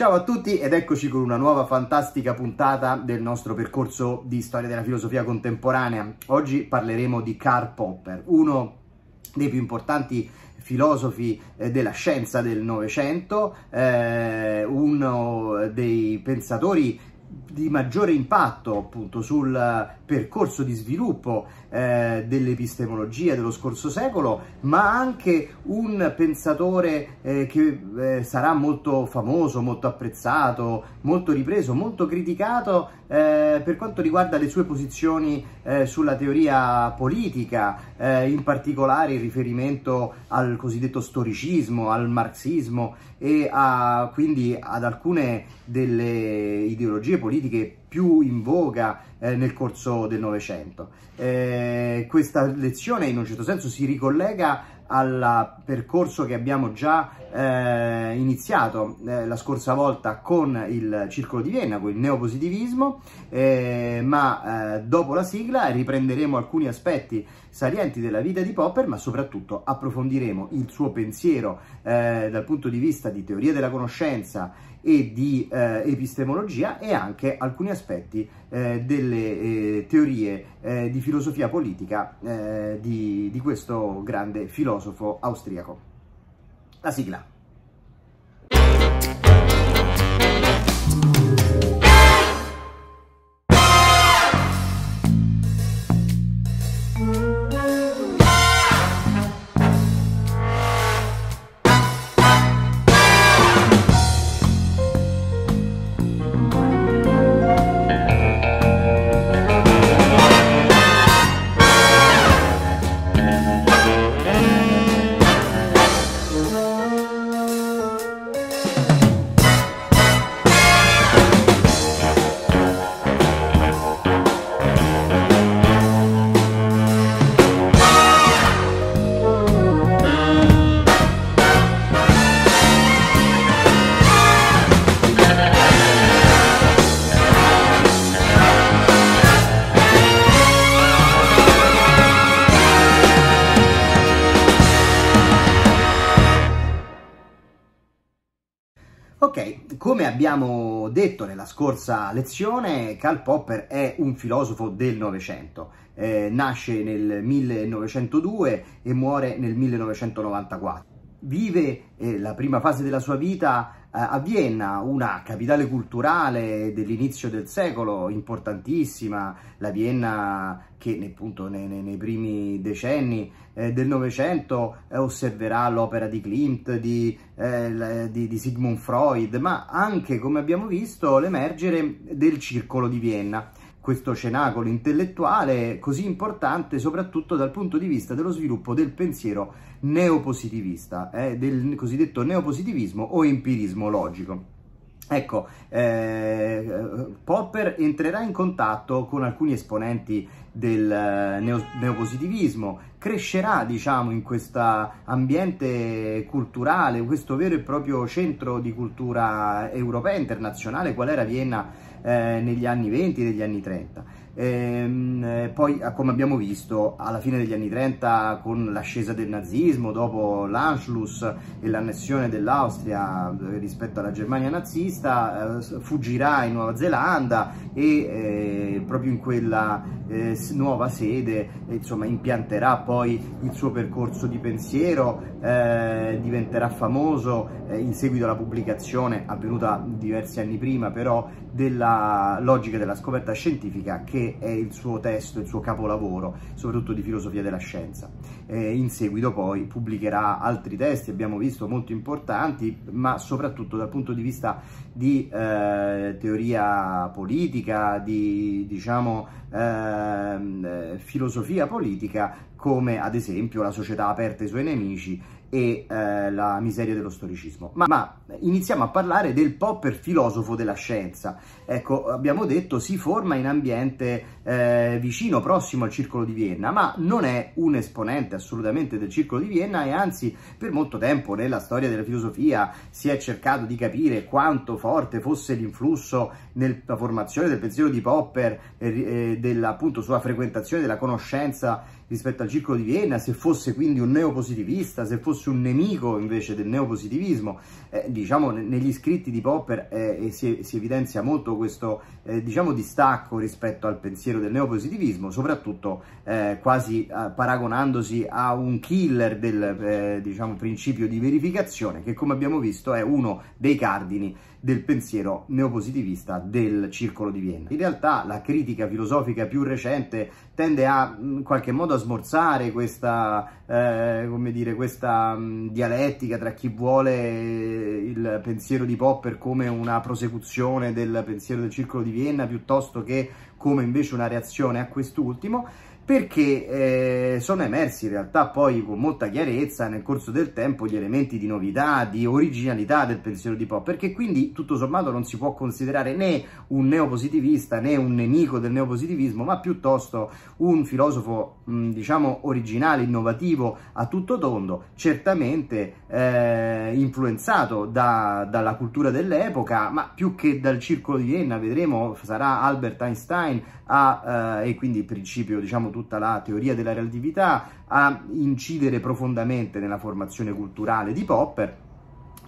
Ciao a tutti ed eccoci con una nuova fantastica puntata del nostro percorso di storia della filosofia contemporanea. Oggi parleremo di Karl Popper, uno dei più importanti filosofi eh, della scienza del Novecento, eh, uno dei pensatori di maggiore impatto appunto sul eh, percorso di sviluppo eh, dell'epistemologia dello scorso secolo, ma anche un pensatore eh, che eh, sarà molto famoso, molto apprezzato, molto ripreso, molto criticato eh, per quanto riguarda le sue posizioni eh, sulla teoria politica, in particolare in riferimento al cosiddetto storicismo, al marxismo e a, quindi ad alcune delle ideologie politiche più in voga eh, nel corso del Novecento. Eh, questa lezione in un certo senso si ricollega al percorso che abbiamo già eh, iniziato eh, la scorsa volta con il Circolo di Vienna, con il neopositivismo, eh, ma eh, dopo la sigla riprenderemo alcuni aspetti salienti della vita di Popper, ma soprattutto approfondiremo il suo pensiero eh, dal punto di vista di teoria della conoscenza, e di eh, epistemologia e anche alcuni aspetti eh, delle eh, teorie eh, di filosofia politica eh, di, di questo grande filosofo austriaco. La sigla. detto nella scorsa lezione, Karl Popper è un filosofo del Novecento. Eh, nasce nel 1902 e muore nel 1994. Vive eh, la prima fase della sua vita eh, a Vienna, una capitale culturale dell'inizio del secolo importantissima, la Vienna che appunto nei, nei primi decenni eh, del Novecento eh, osserverà l'opera di Klimt, di, eh, di, di, Sigmund Freud, ma anche, come abbiamo visto, l'emergere del circolo di Vienna. Questo cenacolo intellettuale così importante soprattutto dal punto di vista dello sviluppo del pensiero neopositivista, eh, del cosiddetto neopositivismo o empirismo logico. Ecco, eh, Popper entrerà in contatto con alcuni esponenti del eh, neo neopositivismo, crescerà diciamo in questo ambiente culturale, questo vero e proprio centro di cultura europea, internazionale, qual era Vienna eh, negli anni 20 negli anni 30 Ehm, eh, poi, ah, come abbiamo visto, alla fine degli anni 30, con l'ascesa del nazismo, dopo l'Anschluss e l'annessione dell'Austria eh, rispetto alla Germania nazista, eh, fuggirà in Nuova Zelanda e eh, proprio in quella eh, nuova sede eh, insomma, impianterà poi il suo percorso di pensiero, diventerà famoso in seguito alla pubblicazione avvenuta diversi anni prima però della logica della scoperta scientifica che è il suo testo, il suo capolavoro, soprattutto di filosofia della scienza. Eh, in seguito poi pubblicherà altri testi, abbiamo visto, molto importanti, ma soprattutto dal punto di vista di eh, teoria politica, di diciamo ehm, eh, filosofia politica, come ad esempio la società aperta ai suoi nemici e eh, la miseria dello storicismo. Ma, ma, iniziamo a parlare del Popper filosofo della scienza. Ecco, abbiamo detto si forma in ambiente eh, vicino, prossimo al Circolo di Vienna, ma non è un esponente assolutamente del Circolo di Vienna e anzi per molto tempo nella storia della filosofia si è cercato di capire quanto forte fosse l'influsso nella formazione del pensiero di Popper, eh, della appunto sulla frequentazione della conoscenza rispetto al circolo di Vienna, se fosse quindi un neopositivista, se fosse un nemico invece del neopositivismo, eh, diciamo negli scritti di Popper eh, si, si, evidenzia molto questo eh, diciamo distacco rispetto al pensiero del neopositivismo, soprattutto eh, quasi eh, paragonandosi a un killer del eh, diciamo, principio di verificazione che come abbiamo visto è uno dei cardini del pensiero neopositivista del circolo di Vienna. In realtà la critica filosofica più recente tende a in qualche modo a smorzare questa, eh, come dire, questa mh, mm, dialettica tra chi vuole eh, il pensiero di Popper come una prosecuzione del pensiero del circolo di Vienna piuttosto che come invece una reazione a quest'ultimo perché eh, sono emersi in realtà poi con molta chiarezza nel corso del tempo gli elementi di novità, di originalità del pensiero di Pop, perché quindi tutto sommato non si può considerare né un neopositivista né un nemico del neopositivismo, ma piuttosto un filosofo mh, diciamo originale, innovativo a tutto tondo, certamente eh, influenzato da, dalla cultura dell'epoca, ma più che dal circolo di Vienna, vedremo, sarà Albert Einstein a, eh, e quindi principio diciamo tutto tutta la teoria della relatività a incidere profondamente nella formazione culturale di Popper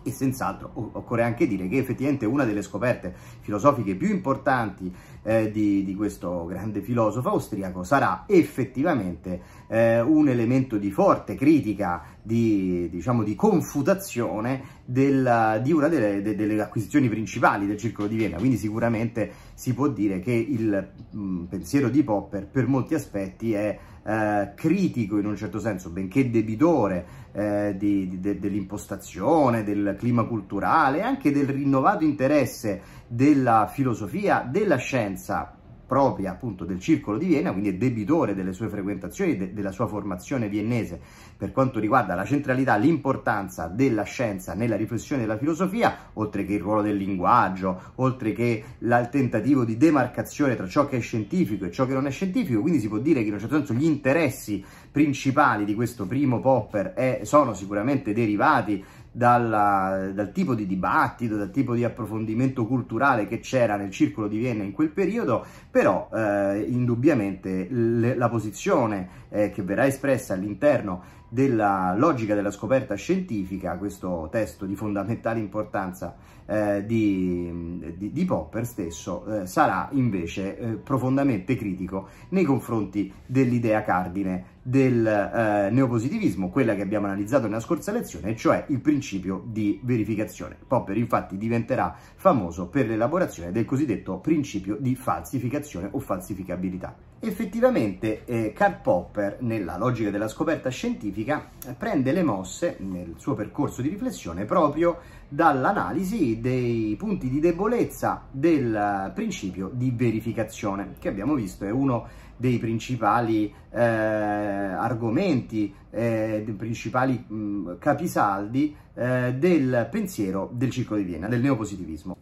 e senz'altro occorre anche dire che effettivamente una delle scoperte filosofiche più importanti eh, di, di, questo grande filosofo austriaco sarà effettivamente eh, un elemento di forte critica, di, diciamo, di confutazione della, di una delle, de, delle, acquisizioni principali del Circolo di Vienna, quindi sicuramente si può dire che il mh, mm, pensiero di Popper per molti aspetti è eh, critico in un certo senso, benché debitore eh, de, dell'impostazione, del clima culturale, anche del rinnovato interesse della filosofia, della scienza propria appunto del circolo di Vienna, quindi è debitore delle sue frequentazioni, de della sua formazione viennese per quanto riguarda la centralità, l'importanza della scienza nella riflessione della filosofia, oltre che il ruolo del linguaggio, oltre che il tentativo di demarcazione tra ciò che è scientifico e ciò che non è scientifico, quindi si può dire che in un certo senso gli interessi principali di questo primo Popper è, sono sicuramente derivati dalla, dal tipo di dibattito, dal tipo di approfondimento culturale che c'era nel circolo di Vienna in quel periodo, però eh, indubbiamente le, la posizione eh, che verrà espressa all'interno della logica della scoperta scientifica, questo testo di fondamentale importanza eh, di, di, di, Popper stesso eh, sarà invece eh, profondamente critico nei confronti dell'idea cardine del eh, neopositivismo, quella che abbiamo analizzato nella scorsa lezione, cioè il principio di verificazione. Popper infatti diventerà famoso per l'elaborazione del cosiddetto principio di falsificazione o falsificabilità effettivamente eh, Karl Popper, nella logica della scoperta scientifica, prende le mosse nel suo percorso di riflessione proprio dall'analisi dei punti di debolezza del eh, principio di verificazione, che abbiamo visto è uno dei principali eh, argomenti, eh, dei principali mh, capisaldi eh, del pensiero del circolo di Vienna, del neopositivismo.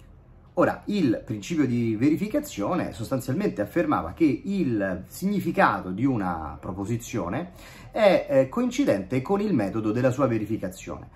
Ora, il principio di verificazione sostanzialmente affermava che il significato di una proposizione è eh, coincidente con il metodo della sua verificazione.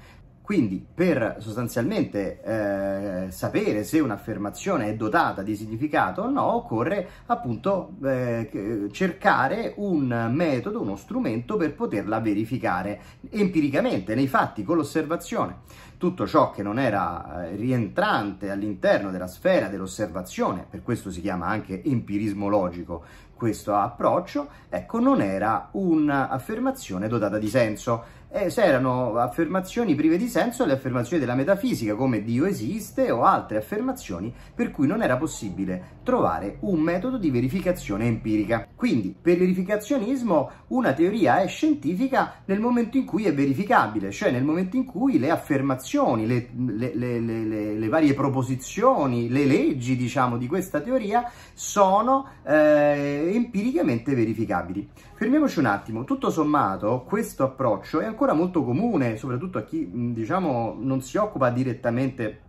Quindi per sostanzialmente eh, sapere se un'affermazione è dotata di significato o no, occorre appunto eh, cercare un metodo, uno strumento per poterla verificare empiricamente, nei fatti, con l'osservazione. Tutto ciò che non era eh, rientrante all'interno della sfera dell'osservazione, per questo si chiama anche empirismo logico, questo approccio, ecco, non era un'affermazione dotata di senso eh, erano affermazioni prive di senso le affermazioni della metafisica come Dio esiste o altre affermazioni per cui non era possibile trovare un metodo di verificazione empirica. Quindi per verificazionismo una teoria è scientifica nel momento in cui è verificabile, cioè nel momento in cui le affermazioni, le, le, le, le varie proposizioni, le leggi diciamo di questa teoria sono eh, empiricamente verificabili. Fermiamoci un attimo, tutto sommato questo approccio è ancora molto comune, soprattutto a chi diciamo non si occupa direttamente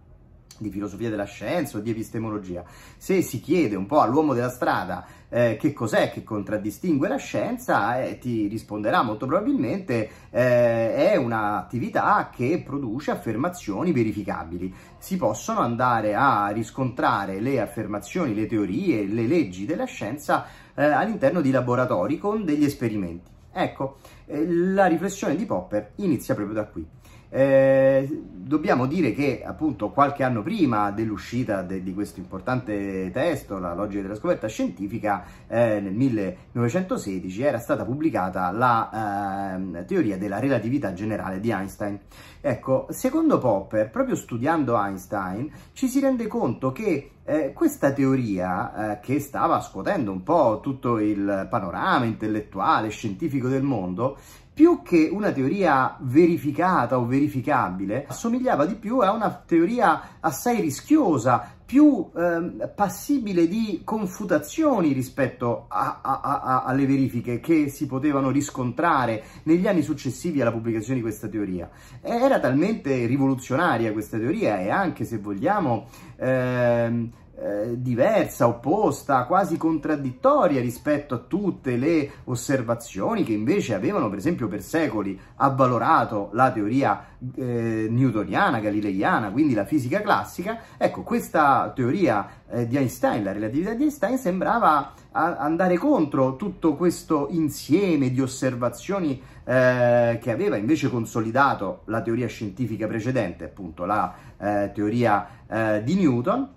di filosofia della scienza o di epistemologia. Se si chiede un po' all'uomo della strada eh, che cos'è che contraddistingue la scienza, eh, ti risponderà molto probabilmente eh, è un'attività che produce affermazioni verificabili. Si possono andare a riscontrare le affermazioni, le teorie, le leggi della scienza eh, all'interno di laboratori con degli esperimenti. Ecco, eh, la riflessione di Popper inizia proprio da qui. Eh, dobbiamo dire che appunto qualche anno prima dell'uscita de di questo importante testo, La logica della scoperta scientifica, eh, nel 1916 era stata pubblicata la eh, teoria della relatività generale di Einstein. Ecco, secondo Popper, proprio studiando Einstein, ci si rende conto che eh, questa teoria eh, che stava scuotendo un po' tutto il panorama intellettuale, scientifico del mondo, più che una teoria verificata o verificabile, assomigliava di più a una teoria assai rischiosa, più eh, passibile di confutazioni rispetto a, a, a, alle verifiche che si potevano riscontrare negli anni successivi alla pubblicazione di questa teoria. Era talmente rivoluzionaria questa teoria e anche, se vogliamo, eh, eh, diversa, opposta, quasi contraddittoria rispetto a tutte le osservazioni che invece avevano per esempio per secoli avvalorato la teoria eh, newtoniana, galileiana, quindi la fisica classica, ecco questa teoria eh, di Einstein, la relatività di Einstein, sembrava andare contro tutto questo insieme di osservazioni eh, che aveva invece consolidato la teoria scientifica precedente, appunto la eh, teoria eh, di Newton,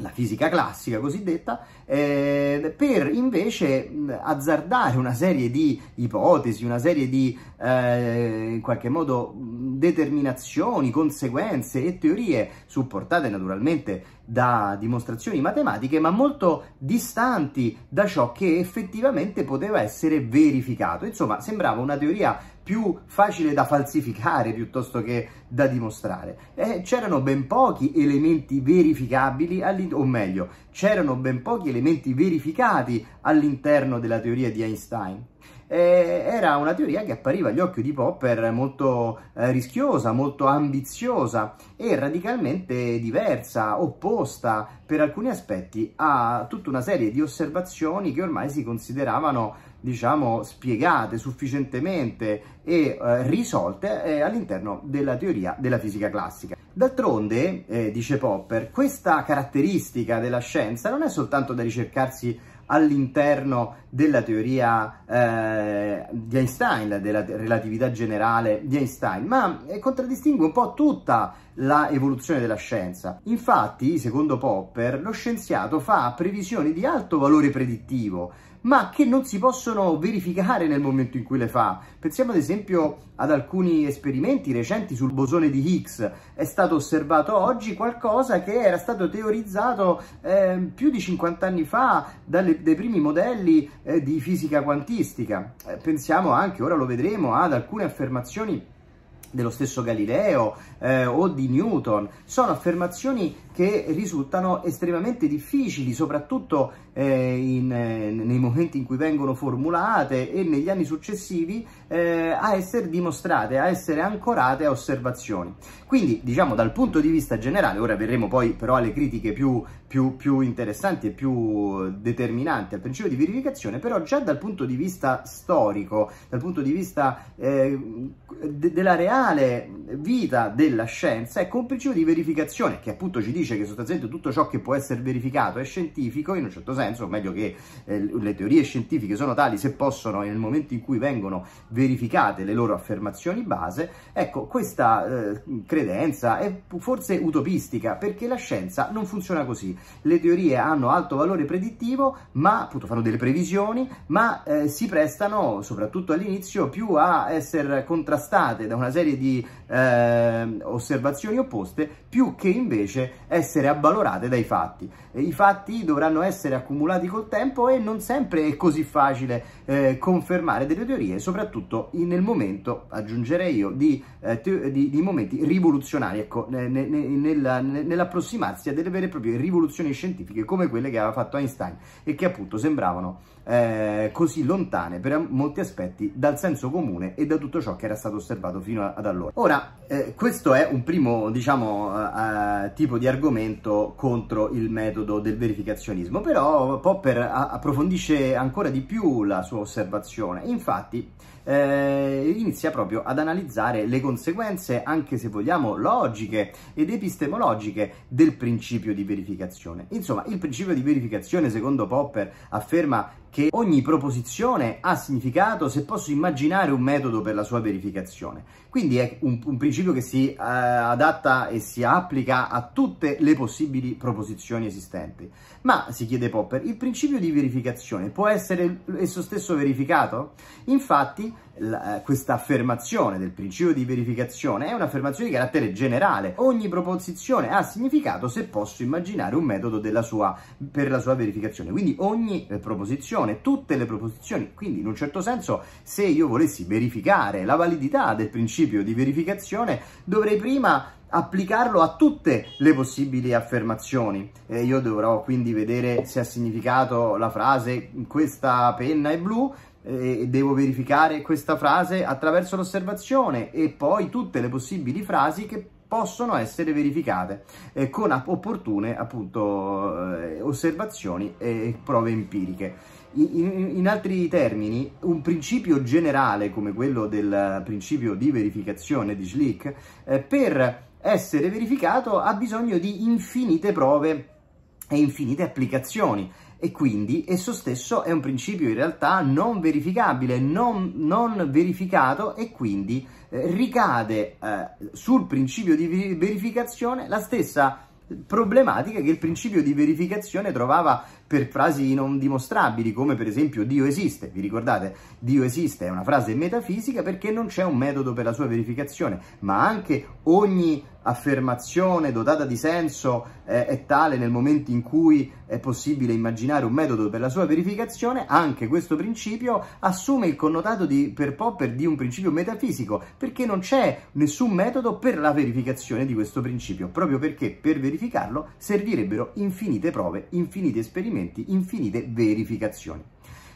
la fisica classica cosiddetta, eh, per invece azzardare una serie di ipotesi, una serie di eh, in qualche modo determinazioni, conseguenze e teorie supportate naturalmente da dimostrazioni matematiche, ma molto distanti da ciò che effettivamente poteva essere verificato. Insomma, sembrava una teoria più facile da falsificare piuttosto che da dimostrare. Eh, c'erano ben pochi elementi verificabili, o meglio, c'erano ben pochi elementi verificati all'interno della teoria di Einstein era una teoria che appariva agli occhi di Popper molto eh, rischiosa, molto ambiziosa e radicalmente diversa, opposta per alcuni aspetti a tutta una serie di osservazioni che ormai si consideravano diciamo, spiegate sufficientemente e eh, risolte eh, all'interno della teoria della fisica classica. D'altronde, eh, dice Popper, questa caratteristica della scienza non è soltanto da ricercarsi all'interno della teoria eh, di Einstein, della relatività generale di Einstein, ma eh, contraddistingue un po' tutta l'evoluzione della scienza. Infatti, secondo Popper, lo scienziato fa previsioni di alto valore predittivo, ma che non si possono verificare nel momento in cui le fa. Pensiamo ad esempio ad alcuni esperimenti recenti sul bosone di Higgs. È stato osservato oggi qualcosa che era stato teorizzato eh, più di 50 anni fa dalle, dai primi modelli eh, di fisica quantistica. Eh, pensiamo anche, ora lo vedremo, ad alcune affermazioni dello stesso Galileo eh, o di Newton, sono affermazioni che risultano estremamente difficili, soprattutto eh, in, eh, nei momenti in cui vengono formulate e negli anni successivi eh, a essere dimostrate, a essere ancorate a osservazioni. Quindi, diciamo, dal punto di vista generale, ora verremo poi però alle critiche più, più, più interessanti e più determinanti al principio di verificazione, però già dal punto di vista storico, dal punto di vista eh, de della reale vita della scienza, ecco un principio di verificazione che appunto ci dice dice che sostanzialmente tutto ciò che può essere verificato è scientifico, in un certo senso, o meglio che eh, le teorie scientifiche sono tali se possono, nel momento in cui vengono verificate le loro affermazioni base, ecco, questa eh, credenza è forse utopistica, perché la scienza non funziona così. Le teorie hanno alto valore predittivo, ma appunto fanno delle previsioni, ma eh, si prestano, soprattutto all'inizio, più a essere contrastate da una serie di eh, osservazioni opposte, più che invece essere avvalorate dai fatti. I fatti dovranno essere accumulati col tempo e non sempre è così facile eh, confermare delle teorie, soprattutto nel momento, aggiungerei io, di, eh, di, di momenti rivoluzionari, ecco, ne, ne, nella, ne, nell'approssimarsi a delle vere e proprie rivoluzioni scientifiche come quelle che aveva fatto Einstein e che appunto sembravano eh, così lontane per molti aspetti dal senso comune e da tutto ciò che era stato osservato fino ad allora. Ora, eh, questo è un primo, diciamo, eh, eh tipo di argomento contro il metodo del verificazionismo, però Popper approfondisce ancora di più la sua osservazione. Infatti, eh, inizia proprio ad analizzare le conseguenze, anche se vogliamo, logiche ed epistemologiche del principio di verificazione. Insomma, il principio di verificazione, secondo Popper, afferma che ogni proposizione ha significato se posso immaginare un metodo per la sua verificazione. Quindi è un, un principio che si eh, adatta e si applica a tutte le possibili proposizioni esistenti. Ma, si chiede Popper, il principio di verificazione può essere esso stesso verificato? Infatti, la, eh, questa affermazione del principio di verificazione è un'affermazione di carattere generale. Ogni proposizione ha significato se posso immaginare un metodo sua, per la sua verificazione. Quindi ogni eh, proposizione, tutte le proposizioni, quindi in un certo senso se io volessi verificare la validità del principio di verificazione dovrei prima applicarlo a tutte le possibili affermazioni. Eh, io dovrò quindi vedere se ha significato la frase questa penna è blu eh, e devo verificare questa frase attraverso l'osservazione e poi tutte le possibili frasi che possono essere verificate eh, con opportune appunto eh, osservazioni e prove empiriche. In, in, altri termini, un principio generale come quello del principio di verificazione di Schlick, eh, per essere verificato ha bisogno di infinite prove e infinite applicazioni e quindi esso stesso è un principio in realtà non verificabile, non, non verificato e quindi eh, ricade eh, sul principio di verificazione la stessa problematica che il principio di verificazione trovava per frasi non dimostrabili, come per esempio Dio esiste. Vi ricordate? Dio esiste è una frase metafisica perché non c'è un metodo per la sua verificazione, ma anche ogni affermazione dotata di senso eh, è tale nel momento in cui è possibile immaginare un metodo per la sua verificazione, anche questo principio assume il connotato di, per Popper di un principio metafisico, perché non c'è nessun metodo per la verificazione di questo principio, proprio perché per verificarlo servirebbero infinite prove, infiniti esperimenti altrimenti infinite verificazioni.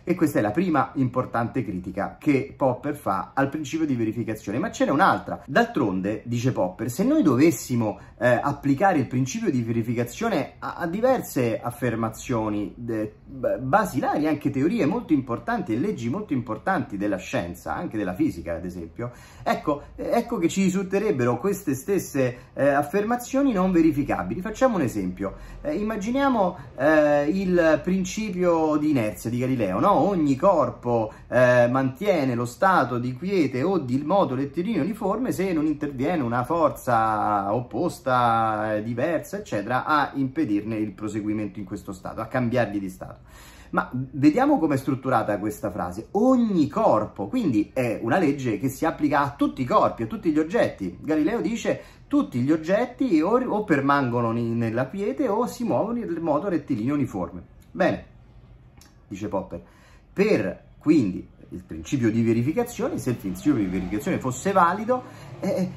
E questa è la prima importante critica che Popper fa al principio di verificazione, ma ce n'è un'altra. D'altronde, dice Popper, se noi dovessimo eh, applicare il principio di verificazione a, a diverse affermazioni de, basilari, anche teorie molto importanti e leggi molto importanti della scienza, anche della fisica ad esempio, ecco, ecco che ci risulterebbero queste stesse eh, affermazioni non verificabili. Facciamo un esempio. Eh, immaginiamo eh, il principio di inerzia di Galileo, no? Ogni corpo eh, mantiene lo stato di quiete o di moto rettilineo uniforme se non interviene una forza opposta, eh, diversa, eccetera, a impedirne il proseguimento in questo stato, a cambiargli di stato. Ma vediamo come è strutturata questa frase. Ogni corpo, quindi è una legge che si applica a tutti i corpi, a tutti gli oggetti. Galileo dice tutti gli oggetti o, o permangono nella quiete o si muovono in modo rettilineo uniforme. Bene, dice Popper. Per quindi il principio di verificazione, se il principio di verificazione fosse valido, eh,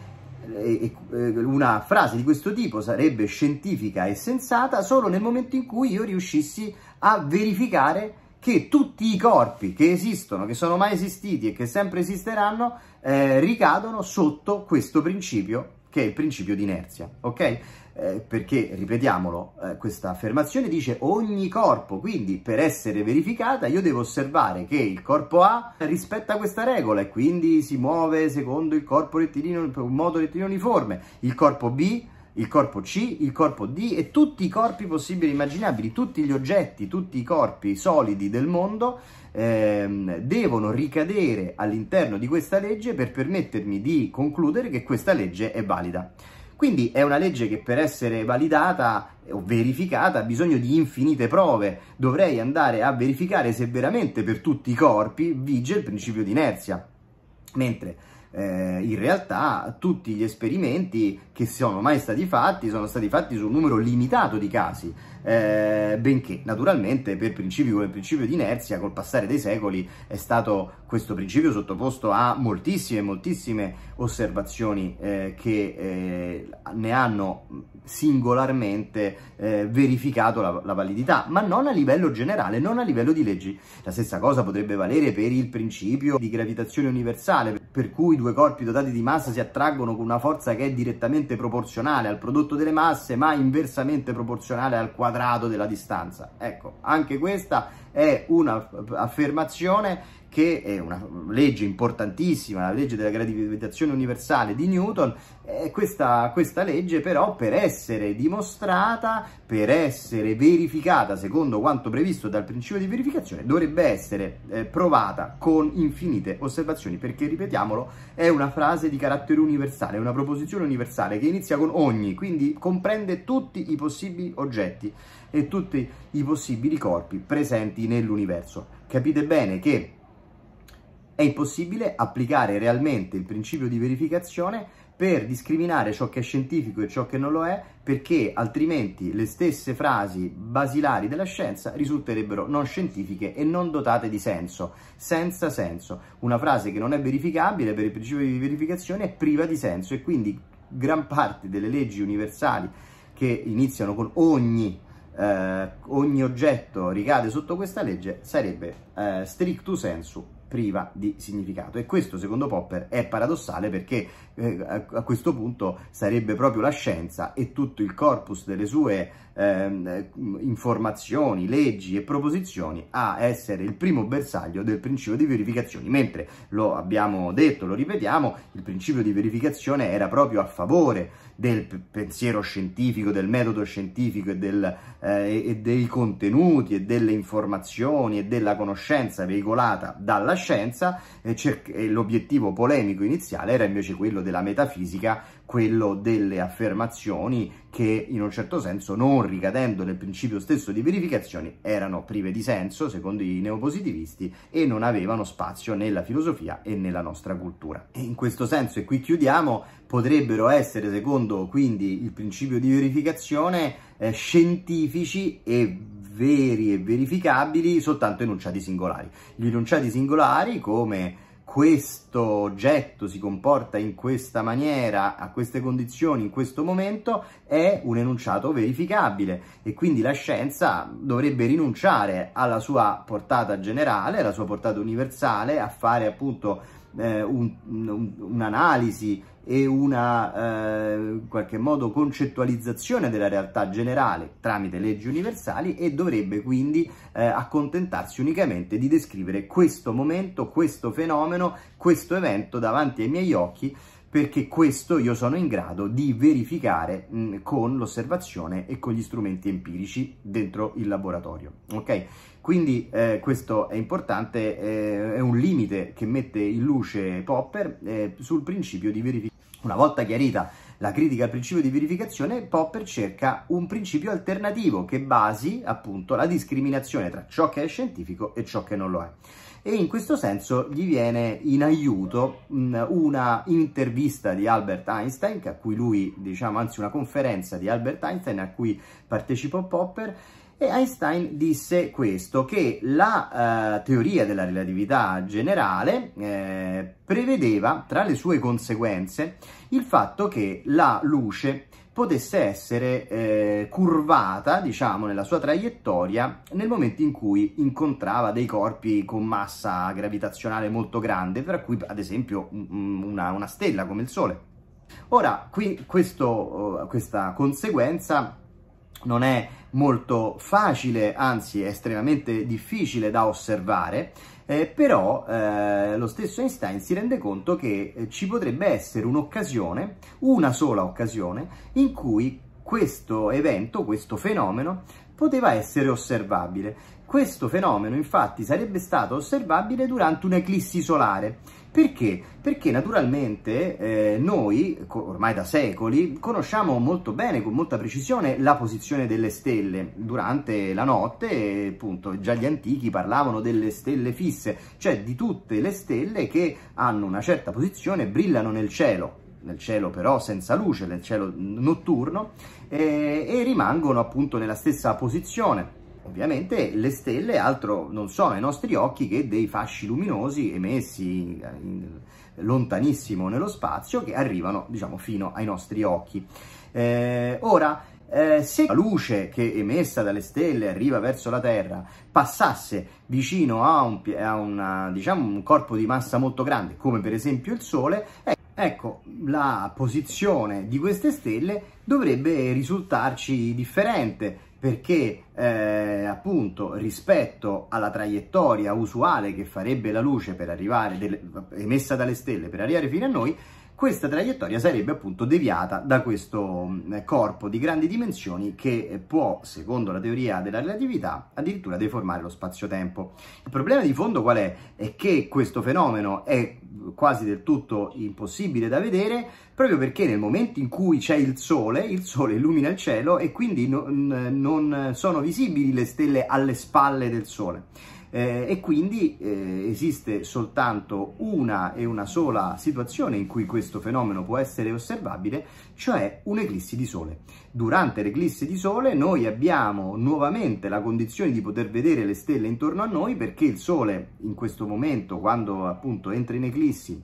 eh, eh, eh, una frase di questo tipo sarebbe scientifica e sensata solo nel momento in cui io riuscissi a verificare che tutti i corpi che esistono, che sono mai esistiti e che sempre esisteranno, eh, ricadono sotto questo principio che è il principio di inerzia, ok? Eh, perché, ripetiamolo, eh, questa affermazione dice ogni corpo, quindi per essere verificata io devo osservare che il corpo A rispetta questa regola e quindi si muove secondo il corpo rettilineo, in modo rettilineo uniforme, il corpo B il corpo C, il corpo D e tutti i corpi possibili e immaginabili, tutti gli oggetti, tutti i corpi solidi del mondo ehm, devono ricadere all'interno di questa legge per permettermi di concludere che questa legge è valida. Quindi è una legge che per essere validata o verificata ha bisogno di infinite prove. Dovrei andare a verificare se veramente per tutti i corpi vige il principio di inerzia. Mentre eh, in realtà tutti gli esperimenti che sono mai stati fatti sono stati fatti su un numero limitato di casi. Eh, benché naturalmente per principi come il principio di inerzia, col passare dei secoli, è stato questo principio sottoposto a moltissime, moltissime osservazioni eh, che eh, ne hanno singolarmente eh, verificato la, la validità, ma non a livello generale, non a livello di leggi. La stessa cosa potrebbe valere per il principio di gravitazione universale, per cui due corpi dotati di massa si attraggono con una forza che è direttamente proporzionale al prodotto delle masse, ma inversamente proporzionale al quadro quadrato della distanza. Ecco, anche questa è un'affermazione che è una legge importantissima, la legge della gravitazione universale di Newton, eh, questa, questa legge però per essere dimostrata, per essere verificata secondo quanto previsto dal principio di verificazione, dovrebbe essere eh, provata con infinite osservazioni, perché ripetiamolo, è una frase di carattere universale, è una proposizione universale che inizia con ogni, quindi comprende tutti i possibili oggetti e tutti i possibili corpi presenti nell'universo. Capite bene che è impossibile applicare realmente il principio di verificazione per discriminare ciò che è scientifico e ciò che non lo è, perché altrimenti le stesse frasi basilari della scienza risulterebbero non scientifiche e non dotate di senso, senza senso. Una frase che non è verificabile per il principio di verificazione è priva di senso e quindi gran parte delle leggi universali che iniziano con ogni eh, ogni oggetto ricade sotto questa legge sarebbe eh, strictu sensu priva di significato e questo secondo Popper è paradossale perché eh, a questo punto sarebbe proprio la scienza e tutto il corpus delle sue ehm, eh, informazioni, leggi e proposizioni a essere il primo bersaglio del principio di verificazione, mentre lo abbiamo detto, lo ripetiamo, il principio di verificazione era proprio a favore del pensiero scientifico, del metodo scientifico e, del, eh, e dei contenuti e delle informazioni e della conoscenza veicolata dalla scienza e, e l'obiettivo polemico iniziale era invece quello della metafisica, quello delle affermazioni che in un certo senso, non ricadendo nel principio stesso di verificazione, erano prive di senso, secondo i neopositivisti, e non avevano spazio nella filosofia e nella nostra cultura. E in questo senso, e qui chiudiamo, potrebbero essere, secondo quindi il principio di verificazione, eh, scientifici e veri e verificabili soltanto enunciati singolari. Gli enunciati singolari, come questo oggetto si comporta in questa maniera, a queste condizioni, in questo momento, è un enunciato verificabile e quindi la scienza dovrebbe rinunciare alla sua portata generale, alla sua portata universale, a fare appunto eh, un'analisi un e una eh, in qualche modo concettualizzazione della realtà generale tramite leggi universali e dovrebbe quindi eh, accontentarsi unicamente di descrivere questo momento, questo fenomeno, questo evento davanti ai miei occhi perché questo io sono in grado di verificare mh, mm, con l'osservazione e con gli strumenti empirici dentro il laboratorio. Okay? Quindi eh, questo è importante, eh, è un limite che mette in luce Popper eh, sul principio di verificazione. Una volta chiarita la critica al principio di verificazione, Popper cerca un principio alternativo che basi appunto la discriminazione tra ciò che è scientifico e ciò che non lo è. E in questo senso gli viene in aiuto mm, una intervista di Albert Einstein, a cui lui, diciamo, anzi una conferenza di Albert Einstein a cui partecipò Popper, e Einstein disse questo, che la eh, teoria della relatività generale eh, prevedeva, tra le sue conseguenze, il fatto che la luce potesse essere eh, curvata, diciamo, nella sua traiettoria nel momento in cui incontrava dei corpi con massa gravitazionale molto grande, tra cui ad esempio una, una stella come il Sole. Ora, qui questo, oh, questa conseguenza non è molto facile, anzi è estremamente difficile da osservare, eh, però eh, lo stesso Einstein si rende conto che eh, ci potrebbe essere un'occasione, una sola occasione, in cui questo evento, questo fenomeno, poteva essere osservabile. Questo fenomeno infatti sarebbe stato osservabile durante un'eclissi solare perché? Perché naturalmente eh, noi, ormai da secoli, conosciamo molto bene, con molta precisione, la posizione delle stelle. Durante la notte, appunto, già gli antichi parlavano delle stelle fisse, cioè di tutte le stelle che hanno una certa posizione, brillano nel cielo, nel cielo però senza luce, nel cielo notturno, eh, e rimangono appunto nella stessa posizione Ovviamente le stelle altro non sono ai nostri occhi che dei fasci luminosi emessi in, lontanissimo nello spazio che arrivano diciamo fino ai nostri occhi. Eh, ora, eh, se la luce che emessa dalle stelle arriva verso la Terra passasse vicino a, un, a una, diciamo, un corpo di massa molto grande, come per esempio il Sole, eh, ecco, la posizione di queste stelle dovrebbe risultarci differente perché eh, appunto rispetto alla traiettoria usuale che farebbe la luce per arrivare, delle, emessa dalle stelle per arrivare fino a noi, questa traiettoria sarebbe appunto deviata da questo mm, corpo di grandi dimensioni che eh, può, secondo la teoria della relatività, addirittura deformare lo spazio-tempo. Il problema di fondo qual è? È che questo fenomeno è mm, quasi del tutto impossibile da vedere proprio perché nel momento in cui c'è il sole, il sole illumina il cielo e quindi non, non sono visibili le stelle alle spalle del sole eh, e quindi eh, esiste soltanto una e una sola situazione in cui questo fenomeno può essere osservabile, cioè un'eclissi di sole. Durante l'eclissi di sole noi abbiamo nuovamente la condizione di poter vedere le stelle intorno a noi perché il sole in questo momento quando appunto entra in eclissi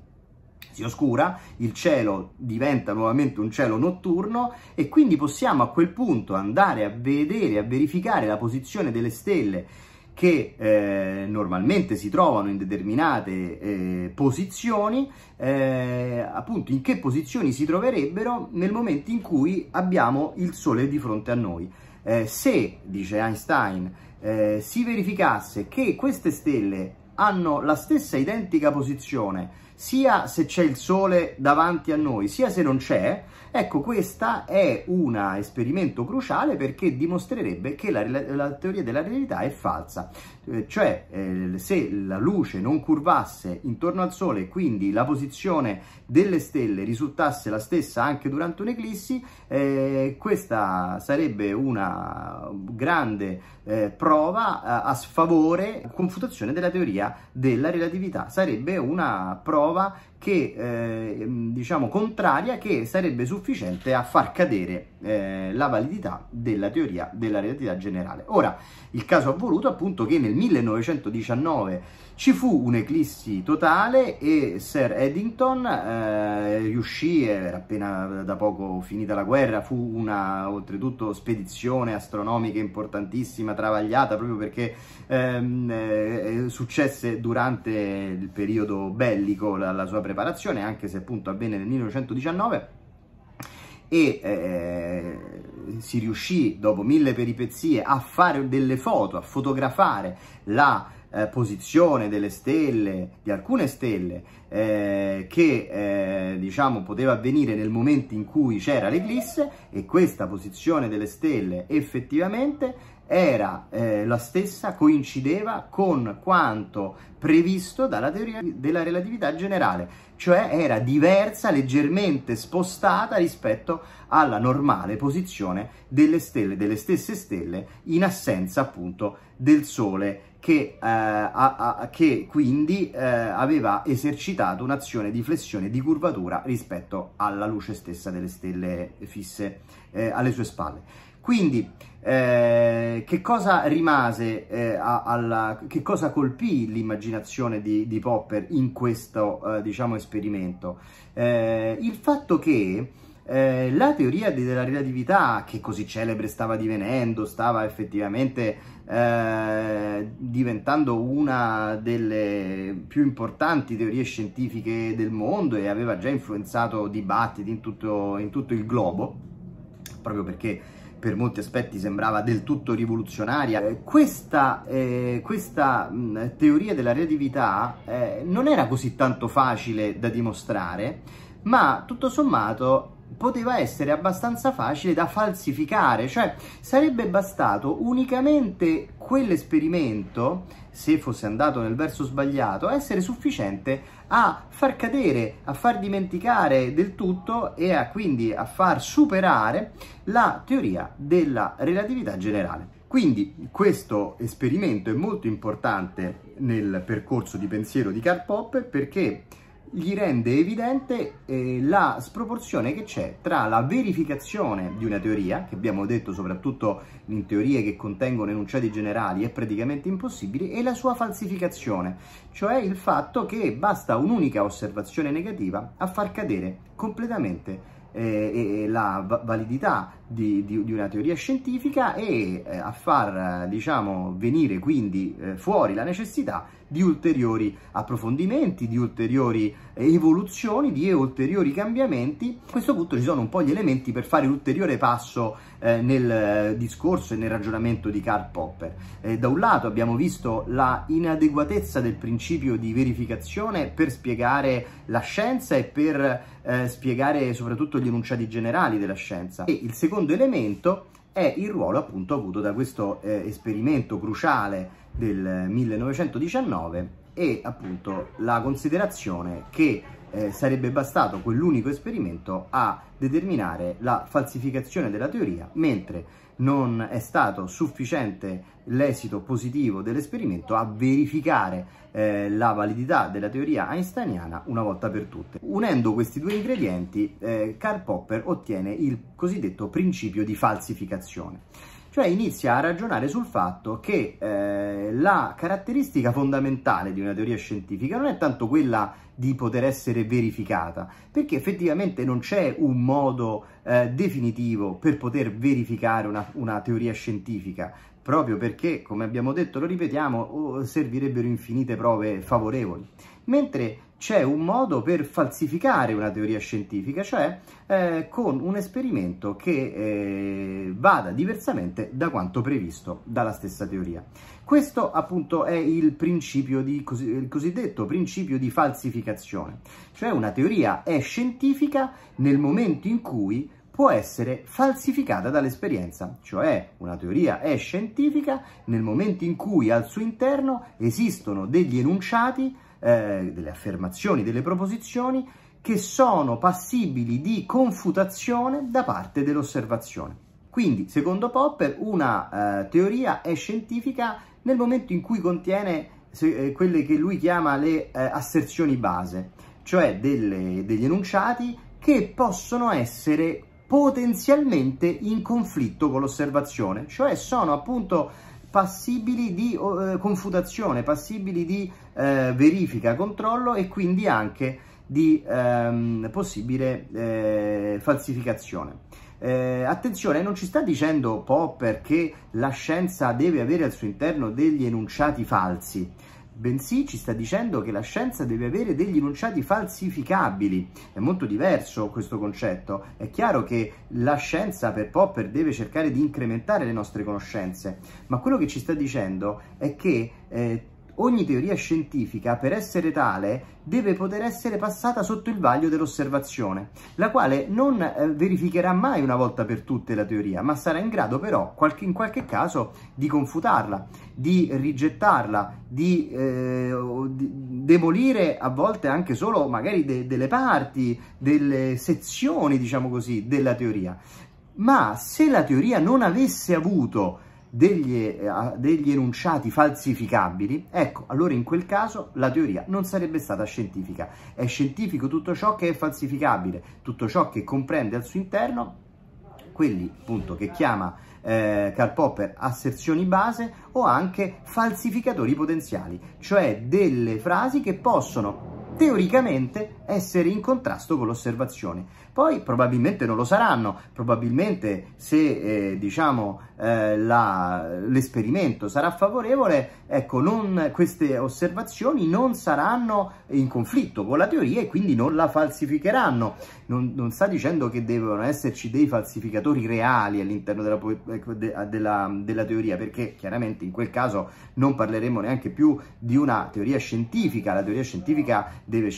si oscura, il cielo diventa nuovamente un cielo notturno e quindi possiamo a quel punto andare a vedere, a verificare la posizione delle stelle che eh, normalmente si trovano in determinate eh, posizioni, eh, appunto in che posizioni si troverebbero nel momento in cui abbiamo il Sole di fronte a noi. Eh, se, dice Einstein, eh, si verificasse che queste stelle hanno la stessa identica posizione, sia se c'è il Sole davanti a noi, sia se non c'è, Ecco, questa è un esperimento cruciale perché dimostrerebbe che la, la, teoria della relatività è falsa, eh, cioè eh, se la luce non curvasse intorno al Sole, e quindi la posizione delle stelle risultasse la stessa anche durante un'eclissi, eh, questa sarebbe una grande eh, prova eh, a sfavore confutazione della teoria della relatività. Sarebbe una prova che, eh, mm, diciamo, contraria che sarebbe sufficiente a far cadere eh, la validità della teoria della relatività generale. Ora, il caso ha voluto appunto che nel 1919 ci fu un'eclissi totale e Sir Eddington eh, riuscì, era appena da poco finita la guerra, fu una oltretutto spedizione astronomica importantissima, travagliata proprio perché ehm, eh, successe durante il periodo bellico la, la sua preparazione, anche se appunto avvenne nel 1919 e eh, si riuscì dopo mille peripezie a fare delle foto, a fotografare la eh, posizione delle stelle, di alcune stelle, eh, che eh, diciamo poteva avvenire nel momento in cui c'era l'eclisse e questa posizione delle stelle effettivamente era eh, la stessa, coincideva con quanto previsto dalla teoria della relatività generale, cioè era diversa, leggermente spostata rispetto alla normale posizione delle stelle, delle stesse stelle in assenza appunto del Sole che, eh, a, a, che quindi eh, aveva esercitato un'azione di flessione e di curvatura rispetto alla luce stessa delle stelle fisse eh, alle sue spalle. Quindi eh, che cosa rimase, eh, alla, che cosa colpì l'immaginazione di, di, Popper in questo eh, diciamo, esperimento? Eh, il fatto che eh, la teoria della relatività, che così celebre stava divenendo, stava effettivamente eh, diventando una delle più importanti teorie scientifiche del mondo e aveva già influenzato dibattiti in tutto, in tutto il globo, proprio perché per molti aspetti sembrava del tutto rivoluzionaria. Eh, questa, eh, questa mh, mm, teoria della relatività eh, non era così tanto facile da dimostrare, ma tutto sommato poteva essere abbastanza facile da falsificare, cioè sarebbe bastato unicamente quell'esperimento, se fosse andato nel verso sbagliato, essere sufficiente a far cadere, a far dimenticare del tutto e a, quindi a far superare la teoria della relatività generale. Quindi questo esperimento è molto importante nel percorso di pensiero di Karl Popper perché gli rende evidente eh, la sproporzione che c'è tra la verificazione di una teoria, che abbiamo detto soprattutto in teorie che contengono enunciati generali è praticamente impossibile, e la sua falsificazione, cioè il fatto che basta un'unica osservazione negativa a far cadere completamente eh, eh, la validità di, di, di, una teoria scientifica e eh, a far diciamo, venire quindi eh, fuori la necessità di ulteriori approfondimenti, di ulteriori eh, evoluzioni, di ulteriori cambiamenti. A questo punto ci sono un po' gli elementi per fare l'ulteriore passo eh, nel eh, discorso e nel ragionamento di Karl Popper. Eh, da un lato abbiamo visto la inadeguatezza del principio di verificazione per spiegare la scienza e per eh, spiegare soprattutto gli enunciati generali della scienza. E il secondo elemento è il ruolo appunto avuto da questo eh, esperimento cruciale del 1919 e appunto la considerazione che eh, sarebbe bastato quell'unico esperimento a determinare la falsificazione della teoria, mentre non è stato sufficiente l'esito positivo dell'esperimento a verificare eh, la validità della teoria einsteiniana una volta per tutte. Unendo questi due ingredienti, eh, Karl Popper ottiene il cosiddetto principio di falsificazione cioè inizia a ragionare sul fatto che eh, la caratteristica fondamentale di una teoria scientifica non è tanto quella di poter essere verificata, perché effettivamente non c'è un modo eh, definitivo per poter verificare una, una teoria scientifica, proprio perché, come abbiamo detto, lo ripetiamo, servirebbero infinite prove favorevoli. Mentre c'è un modo per falsificare una teoria scientifica, cioè eh, con un esperimento che eh, vada diversamente da quanto previsto dalla stessa teoria. Questo appunto è il principio di il cosiddetto principio di falsificazione, cioè una teoria è scientifica nel momento in cui può essere falsificata dall'esperienza, cioè una teoria è scientifica nel momento in cui al suo interno esistono degli enunciati eh, delle affermazioni, delle proposizioni che sono passibili di confutazione da parte dell'osservazione. Quindi, secondo Popper, una eh, teoria è scientifica nel momento in cui contiene se, eh, quelle che lui chiama le eh, asserzioni base, cioè delle, degli enunciati che possono essere potenzialmente in conflitto con l'osservazione, cioè sono appunto passibili di eh, confutazione, passibili di eh, verifica, controllo e quindi anche di ehm, possibile eh, falsificazione. Eh, attenzione, non ci sta dicendo Popper che la scienza deve avere al suo interno degli enunciati falsi bensì ci sta dicendo che la scienza deve avere degli enunciati falsificabili. È molto diverso questo concetto. È chiaro che la scienza per Popper deve cercare di incrementare le nostre conoscenze, ma quello che ci sta dicendo è che eh, ogni teoria scientifica, per essere tale, deve poter essere passata sotto il vaglio dell'osservazione, la quale non eh, verificherà mai una volta per tutte la teoria, ma sarà in grado però, qualche, in qualche caso, di confutarla, di rigettarla, di, eh, di demolire a volte anche solo magari de delle parti, delle sezioni, diciamo così, della teoria. Ma se la teoria non avesse avuto degli, eh, degli enunciati falsificabili, ecco, allora in quel caso la teoria non sarebbe stata scientifica. È scientifico tutto ciò che è falsificabile, tutto ciò che comprende al suo interno quelli appunto che chiama eh, Karl Popper asserzioni base o anche falsificatori potenziali, cioè delle frasi che possono teoricamente essere in contrasto con l'osservazione. Poi probabilmente non lo saranno, probabilmente se eh, diciamo, eh, l'esperimento sarà favorevole ecco, non, queste osservazioni non saranno in conflitto con la teoria e quindi non la falsificheranno. Non, non sta dicendo che devono esserci dei falsificatori reali all'interno della, ecco, della, della teoria, perché chiaramente in quel caso non parleremo neanche più di una teoria scientifica. La teoria scientifica deve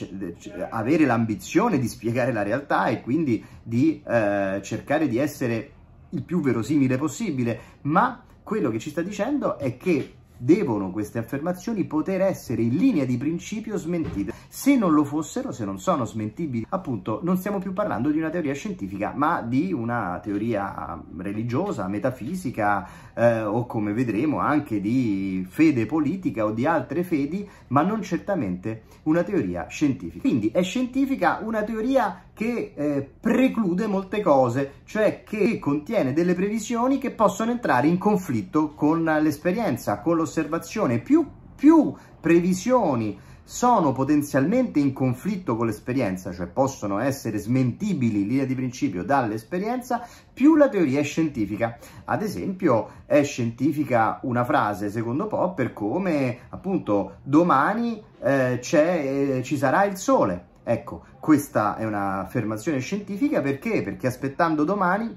avere l'ambizione di spiegare la realtà e quindi di eh, cercare di essere il più verosimile possibile, ma quello che ci sta dicendo è che devono queste affermazioni poter essere in linea di principio smentite. Se non lo fossero, se non sono smentibili, appunto non stiamo più parlando di una teoria scientifica, ma di una teoria mm, religiosa, metafisica eh, o come vedremo anche di fede politica o di altre fedi, ma non certamente una teoria scientifica. Quindi è scientifica una teoria che eh, preclude molte cose, cioè che contiene delle previsioni che possono entrare in conflitto con l'esperienza, con l'osservazione. Più, più previsioni sono potenzialmente in conflitto con l'esperienza, cioè possono essere smentibili in linea di principio dall'esperienza, più la teoria è scientifica. Ad esempio, è scientifica una frase, secondo Popper, come appunto domani eh, eh, ci sarà il sole Ecco, questa è un'affermazione scientifica perché? Perché aspettando domani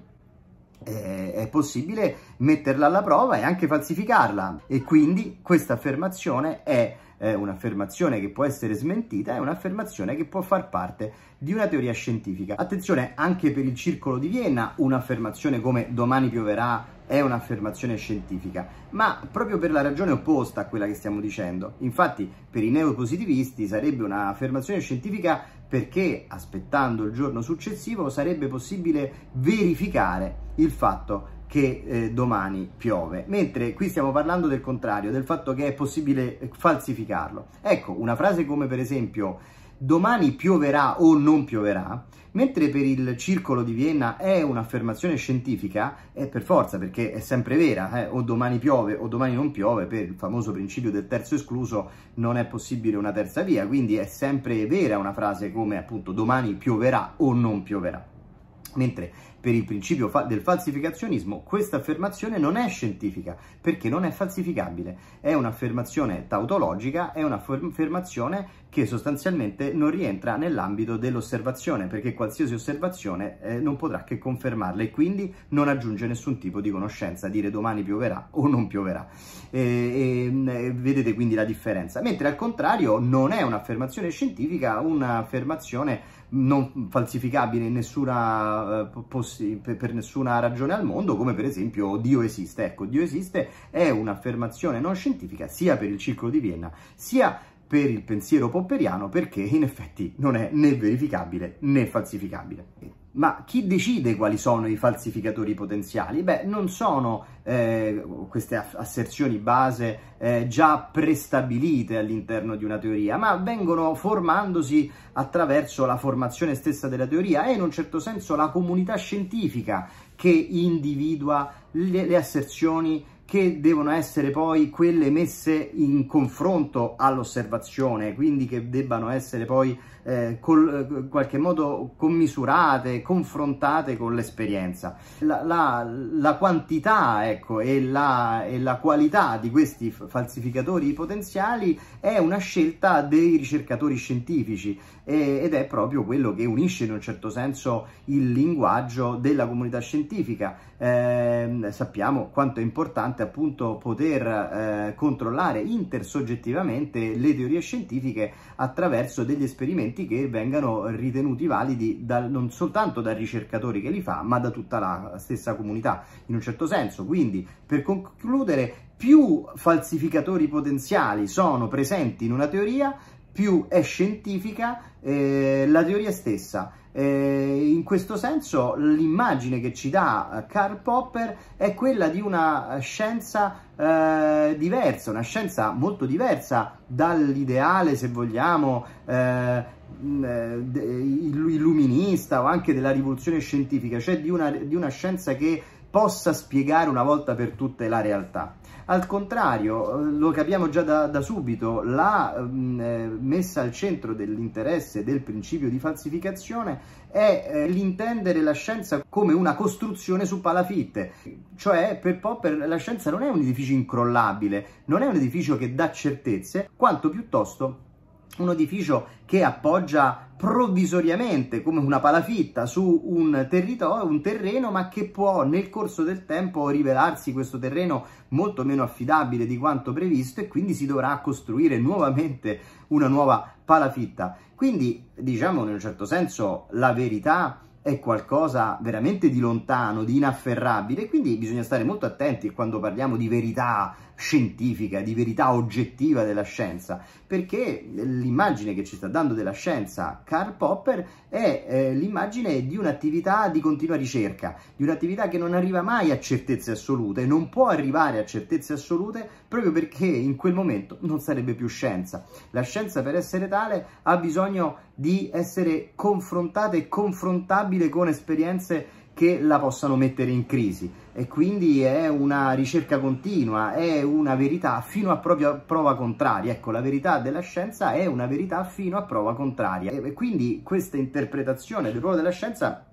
eh, è possibile metterla alla prova e anche falsificarla e quindi questa affermazione è eh, un'affermazione che può essere smentita, è un'affermazione che può far parte di una teoria scientifica. Attenzione anche per il circolo di Vienna, un'affermazione come domani pioverà è un'affermazione scientifica, ma proprio per la ragione opposta a quella che stiamo dicendo. Infatti, per i neopositivisti sarebbe un'affermazione scientifica perché aspettando il giorno successivo sarebbe possibile verificare il fatto che eh, domani piove, mentre qui stiamo parlando del contrario, del fatto che è possibile eh, falsificarlo. Ecco, una frase come per esempio domani pioverà o non pioverà, mentre per il circolo di Vienna è un'affermazione scientifica, è per forza perché è sempre vera, eh? o domani piove o domani non piove, per il famoso principio del terzo escluso non è possibile una terza via, quindi è sempre vera una frase come appunto domani pioverà o non pioverà. Mentre per il principio fa del falsificazionismo questa affermazione non è scientifica perché non è falsificabile, è un'affermazione tautologica, è un'affermazione che sostanzialmente non rientra nell'ambito dell'osservazione perché qualsiasi osservazione eh, non potrà che confermarla e quindi non aggiunge nessun tipo di conoscenza, dire domani pioverà o non pioverà. E, e, vedete quindi la differenza, mentre al contrario non è un'affermazione scientifica, un'affermazione non falsificabile nessuna, eh, per nessuna ragione al mondo, come per esempio Dio esiste. Ecco, Dio esiste è un'affermazione non scientifica sia per il ciclo di Vienna, sia per per il pensiero popperiano perché in effetti non è né verificabile né falsificabile. Ma chi decide quali sono i falsificatori potenziali? Beh, non sono eh, queste asserzioni base eh, già prestabilite all'interno di una teoria, ma vengono formandosi attraverso la formazione stessa della teoria e in un certo senso la comunità scientifica che individua le, le asserzioni che devono essere poi quelle messe in confronto all'osservazione, quindi che debbano essere poi eh, col, in eh, qualche modo commisurate, confrontate con l'esperienza. La, la, la quantità ecco, e, la, e la qualità di questi falsificatori potenziali è una scelta dei ricercatori scientifici e, ed è proprio quello che unisce in un certo senso il linguaggio della comunità scientifica. Eh, sappiamo quanto è importante appunto poter eh, controllare intersoggettivamente le teorie scientifiche attraverso degli esperimenti documenti che vengano ritenuti validi da, non soltanto dai ricercatori che li fa, ma da tutta la stessa comunità, in un certo senso. Quindi, per concludere, più falsificatori potenziali sono presenti in una teoria, più è scientifica eh, la teoria stessa. Eh, in questo senso l'immagine che ci dà eh, Karl Popper è quella di una eh, scienza eh, diversa, una scienza molto diversa dall'ideale, se vogliamo, eh, illuminista o anche della rivoluzione scientifica, cioè di una, di una scienza che possa spiegare una volta per tutte la realtà. Al contrario, eh, lo capiamo già da, da subito, la mh, mm, eh, messa al centro dell'interesse del principio di falsificazione è eh, l'intendere la scienza come una costruzione su palafitte, cioè per Popper la scienza non è un edificio incrollabile, non è un edificio che dà certezze, quanto piuttosto un edificio che appoggia provvisoriamente come una palafitta su un territorio, un terreno, ma che può nel corso del tempo rivelarsi questo terreno molto meno affidabile di quanto previsto e quindi si dovrà costruire nuovamente una nuova palafitta. Quindi, diciamo in un certo senso, la verità è qualcosa veramente di lontano, di inafferrabile, quindi bisogna stare molto attenti quando parliamo di verità scientifica, di verità oggettiva della scienza, perché l'immagine che ci sta dando della scienza Karl Popper è eh, l'immagine di un'attività di continua ricerca, di un'attività che non arriva mai a certezze assolute, non può arrivare a certezze assolute proprio perché in quel momento non sarebbe più scienza. La scienza per essere tale ha bisogno di essere confrontata e confrontabile con esperienze che la possano mettere in crisi e quindi è una ricerca continua, è una verità fino a proprio prova contraria. Ecco, la verità della scienza è una verità fino a prova contraria e quindi questa interpretazione del ruolo della scienza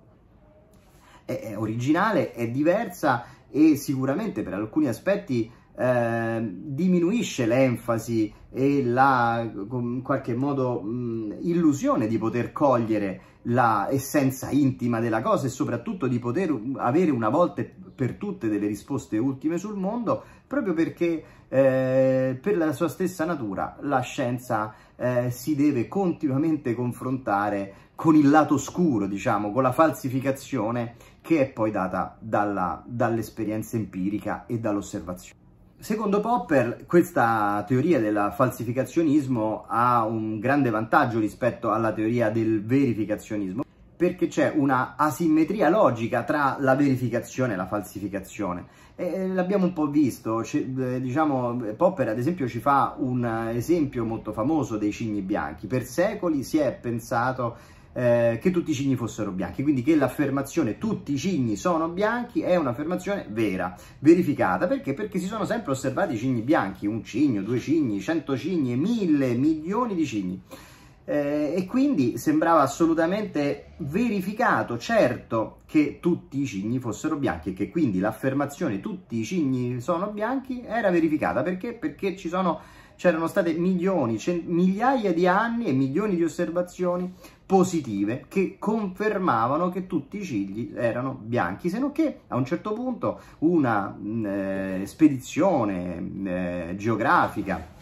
è originale, è diversa e sicuramente per alcuni aspetti Ehm, diminuisce l'enfasi e la in qualche modo mh, illusione di poter cogliere l'essenza intima della cosa e soprattutto di poter avere una volta per tutte delle risposte ultime sul mondo proprio perché eh, per la sua stessa natura la scienza eh, si deve continuamente confrontare con il lato scuro, diciamo, con la falsificazione che è poi data dall'esperienza dall empirica e dall'osservazione. Secondo Popper questa teoria del falsificazionismo ha un grande vantaggio rispetto alla teoria del verificazionismo perché c'è una asimmetria logica tra la verificazione e la falsificazione. l'abbiamo un po' visto, eh, diciamo, Popper ad esempio ci fa un eh, esempio molto famoso dei cigni bianchi. Per secoli si è pensato eh, che tutti i cigni fossero bianchi, quindi che l'affermazione tutti i cigni sono bianchi è un'affermazione vera, verificata, perché? Perché si sono sempre osservati i cigni bianchi, un cigno, due cigni, cento cigni, mille, milioni di cigni. Eh, e quindi sembrava assolutamente verificato, certo, che tutti i cigni fossero bianchi e che quindi l'affermazione tutti i cigni sono bianchi era verificata perché? Perché ci sono, c'erano state milioni, cent- migliaia di anni e milioni di osservazioni positive che confermavano che tutti i cigli erano bianchi, se non che a un certo punto una mm, eh, spedizione mm, eh, geografica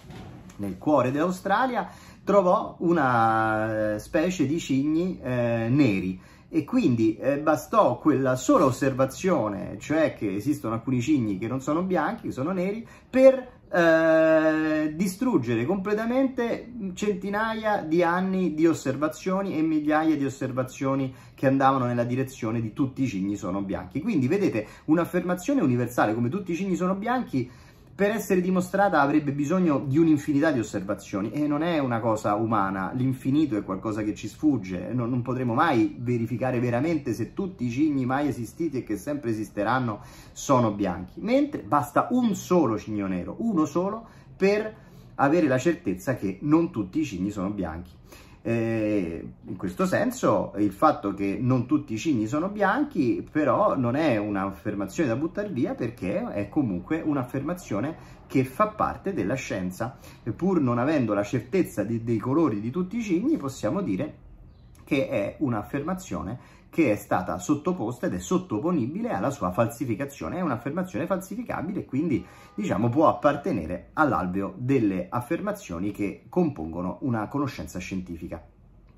nel cuore dell'Australia trovò una eh, specie di cigni eh, neri e quindi eh, bastò quella sola osservazione, cioè che esistono alcuni cigni che non sono bianchi, che sono neri, per eh, distruggere completamente centinaia di anni di osservazioni e migliaia di osservazioni che andavano nella direzione di tutti i cigni sono bianchi. Quindi vedete un'affermazione universale come tutti i cigni sono bianchi per essere dimostrata avrebbe bisogno di un'infinità di osservazioni e non è una cosa umana, l'infinito è qualcosa che ci sfugge, non, non potremo mai verificare veramente se tutti i cigni mai esistiti e che sempre esisteranno sono bianchi, mentre basta un solo cigno nero, uno solo, per avere la certezza che non tutti i cigni sono bianchi. Eh, in questo senso il fatto che non tutti i cigni sono bianchi però non è un'affermazione da buttare via perché è comunque un'affermazione che fa parte della scienza. E pur non avendo la certezza di, dei colori di tutti i cigni possiamo dire che è un'affermazione che è stata sottoposta ed è sottoponibile alla sua falsificazione, è un'affermazione falsificabile quindi diciamo può appartenere all'alveo delle affermazioni che compongono una conoscenza scientifica.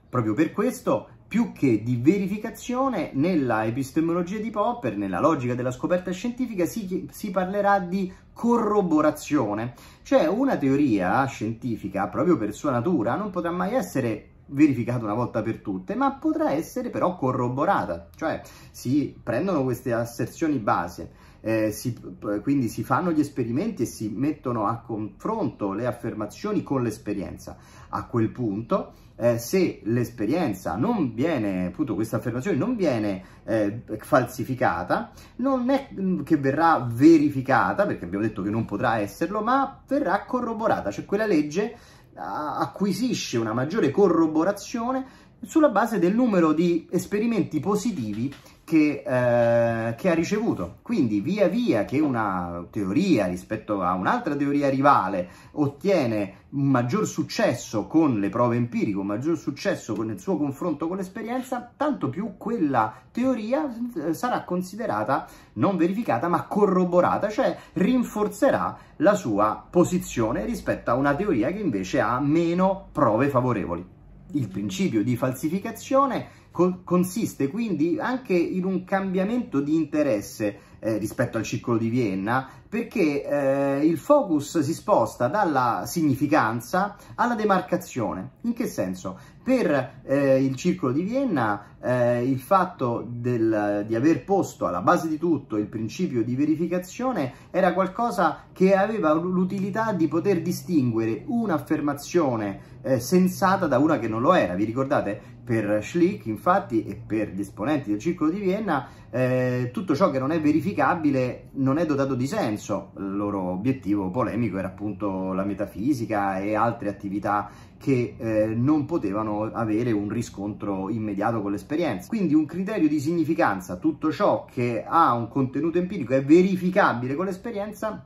Proprio per questo, più che di verificazione, nella epistemologia di Popper, nella logica della scoperta scientifica, si, si parlerà di corroborazione. Cioè una teoria scientifica, proprio per sua natura, non potrà mai essere verificata una volta per tutte, ma potrà essere però corroborata, cioè si prendono queste asserzioni base, eh, si, quindi si fanno gli esperimenti e si mettono a confronto le affermazioni con l'esperienza. A quel punto, eh, se l'esperienza non viene, appunto questa affermazione non viene eh, falsificata, non è mm, che verrà verificata, perché abbiamo detto che non potrà esserlo, ma verrà corroborata, cioè quella legge acquisisce una maggiore corroborazione sulla base del numero di esperimenti positivi che, eh, che ha ricevuto. Quindi via via che una teoria rispetto a un'altra teoria rivale ottiene un maggior successo con le prove empiriche, un maggior successo con il suo confronto con l'esperienza, tanto più quella teoria eh, sarà considerata non verificata ma corroborata, cioè rinforzerà la sua posizione rispetto a una teoria che invece ha meno prove favorevoli. Il principio di falsificazione consiste quindi anche in un cambiamento di interesse eh, rispetto al ciclo di Vienna perché eh, il focus si sposta dalla significanza alla demarcazione. In che senso? Per eh, il circolo di Vienna eh, il fatto del, di aver posto alla base di tutto il principio di verificazione era qualcosa che aveva l'utilità di poter distinguere un'affermazione eh, sensata da una che non lo era. Vi ricordate per Schlick infatti e per gli esponenti del circolo di Vienna eh, tutto ciò che non è verificabile non è dotato di senso il loro obiettivo polemico era appunto la metafisica e altre attività che eh, non potevano avere un riscontro immediato con l'esperienza quindi un criterio di significanza tutto ciò che ha un contenuto empirico è verificabile con l'esperienza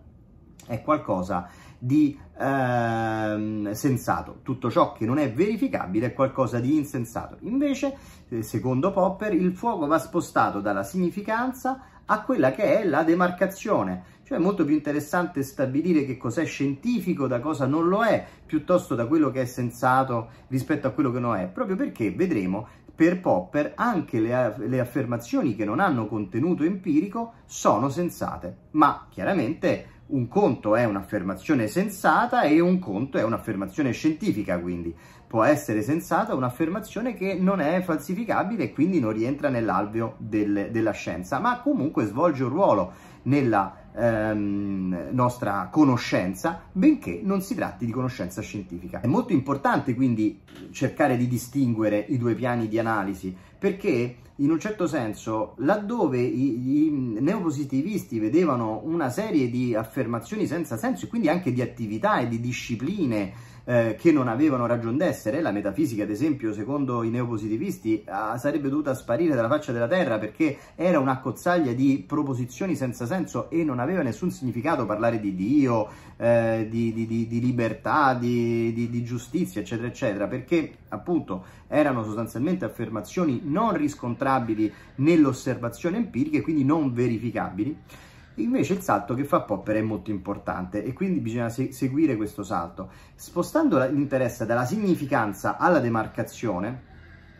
è qualcosa di ehm, sensato. Tutto ciò che non è verificabile è qualcosa di insensato. Invece, eh, secondo Popper, il fuoco va spostato dalla significanza a quella che è la demarcazione. Cioè è molto più interessante stabilire che cos'è scientifico da cosa non lo è, piuttosto da quello che è sensato rispetto a quello che non è, proprio perché vedremo per Popper anche le, le affermazioni che non hanno contenuto empirico sono sensate, ma chiaramente un conto è un'affermazione sensata e un conto è un'affermazione scientifica, quindi può essere sensata un'affermazione che non è falsificabile e quindi non rientra nell'alveo del, della scienza, ma comunque svolge un ruolo nella ehm, nostra conoscenza, benché non si tratti di conoscenza scientifica. È molto importante quindi cercare di distinguere i due piani di analisi, perché in un certo senso laddove i, i neopositivisti vedevano una serie di affermazioni senza senso e quindi anche di attività e di discipline eh, che non avevano ragione d'essere, la metafisica ad esempio secondo i neopositivisti ah, sarebbe dovuta sparire dalla faccia della terra perché era un'accozzaglia di proposizioni senza senso e non aveva nessun significato parlare di Dio, eh, di, di, di, di, libertà, di giustizia eccetera eccetera perché appunto erano sostanzialmente affermazioni non riscontrabili nell'osservazione empirica e quindi non verificabili Invece il salto che fa Popper è molto importante e quindi bisogna se seguire questo salto. Spostando l'interesse dalla significanza alla demarcazione,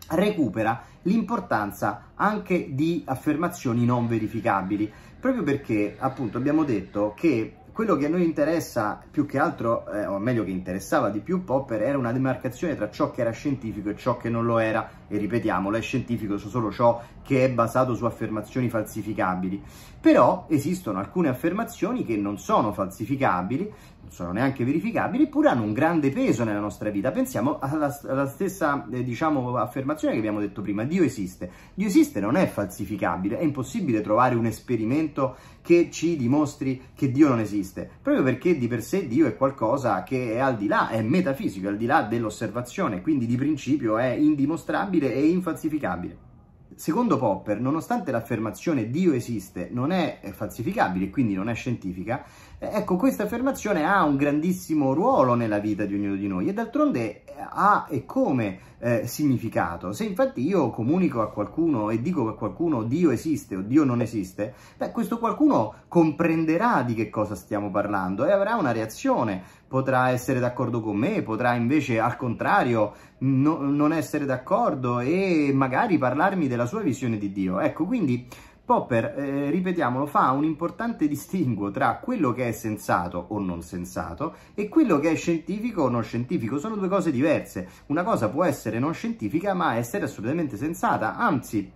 recupera l'importanza anche di affermazioni non verificabili, proprio perché appunto abbiamo detto che quello che a noi interessa più che altro, eh, o meglio che interessava di più Popper, era una demarcazione tra ciò che era scientifico e ciò che non lo era, e ripetiamolo, è scientifico solo ciò che è basato su affermazioni falsificabili. Però esistono alcune affermazioni che non sono falsificabili sono neanche verificabili, eppure hanno un grande peso nella nostra vita. Pensiamo alla, alla stessa, eh, diciamo, affermazione che abbiamo detto prima, Dio esiste. Dio esiste non è falsificabile, è impossibile trovare un esperimento che ci dimostri che Dio non esiste, proprio perché di per sé Dio è qualcosa che è al di là, è metafisico, è al di là dell'osservazione, quindi di principio è indimostrabile e infalsificabile. Secondo Popper, nonostante l'affermazione Dio esiste non è falsificabile e quindi non è scientifica, Ecco, questa affermazione ha un grandissimo ruolo nella vita di ognuno di noi e d'altronde eh, ha e come eh, significato. Se infatti io comunico a qualcuno e dico a qualcuno Dio esiste o Dio non esiste, beh, questo qualcuno comprenderà di che cosa stiamo parlando e avrà una reazione. Potrà essere d'accordo con me, potrà invece al contrario no, non essere d'accordo e magari parlarmi della sua visione di Dio. Ecco, quindi Popper, eh, ripetiamolo, fa un importante distinguo tra quello che è sensato o non sensato e quello che è scientifico o non scientifico. Sono due cose diverse. Una cosa può essere non scientifica ma essere assolutamente sensata, anzi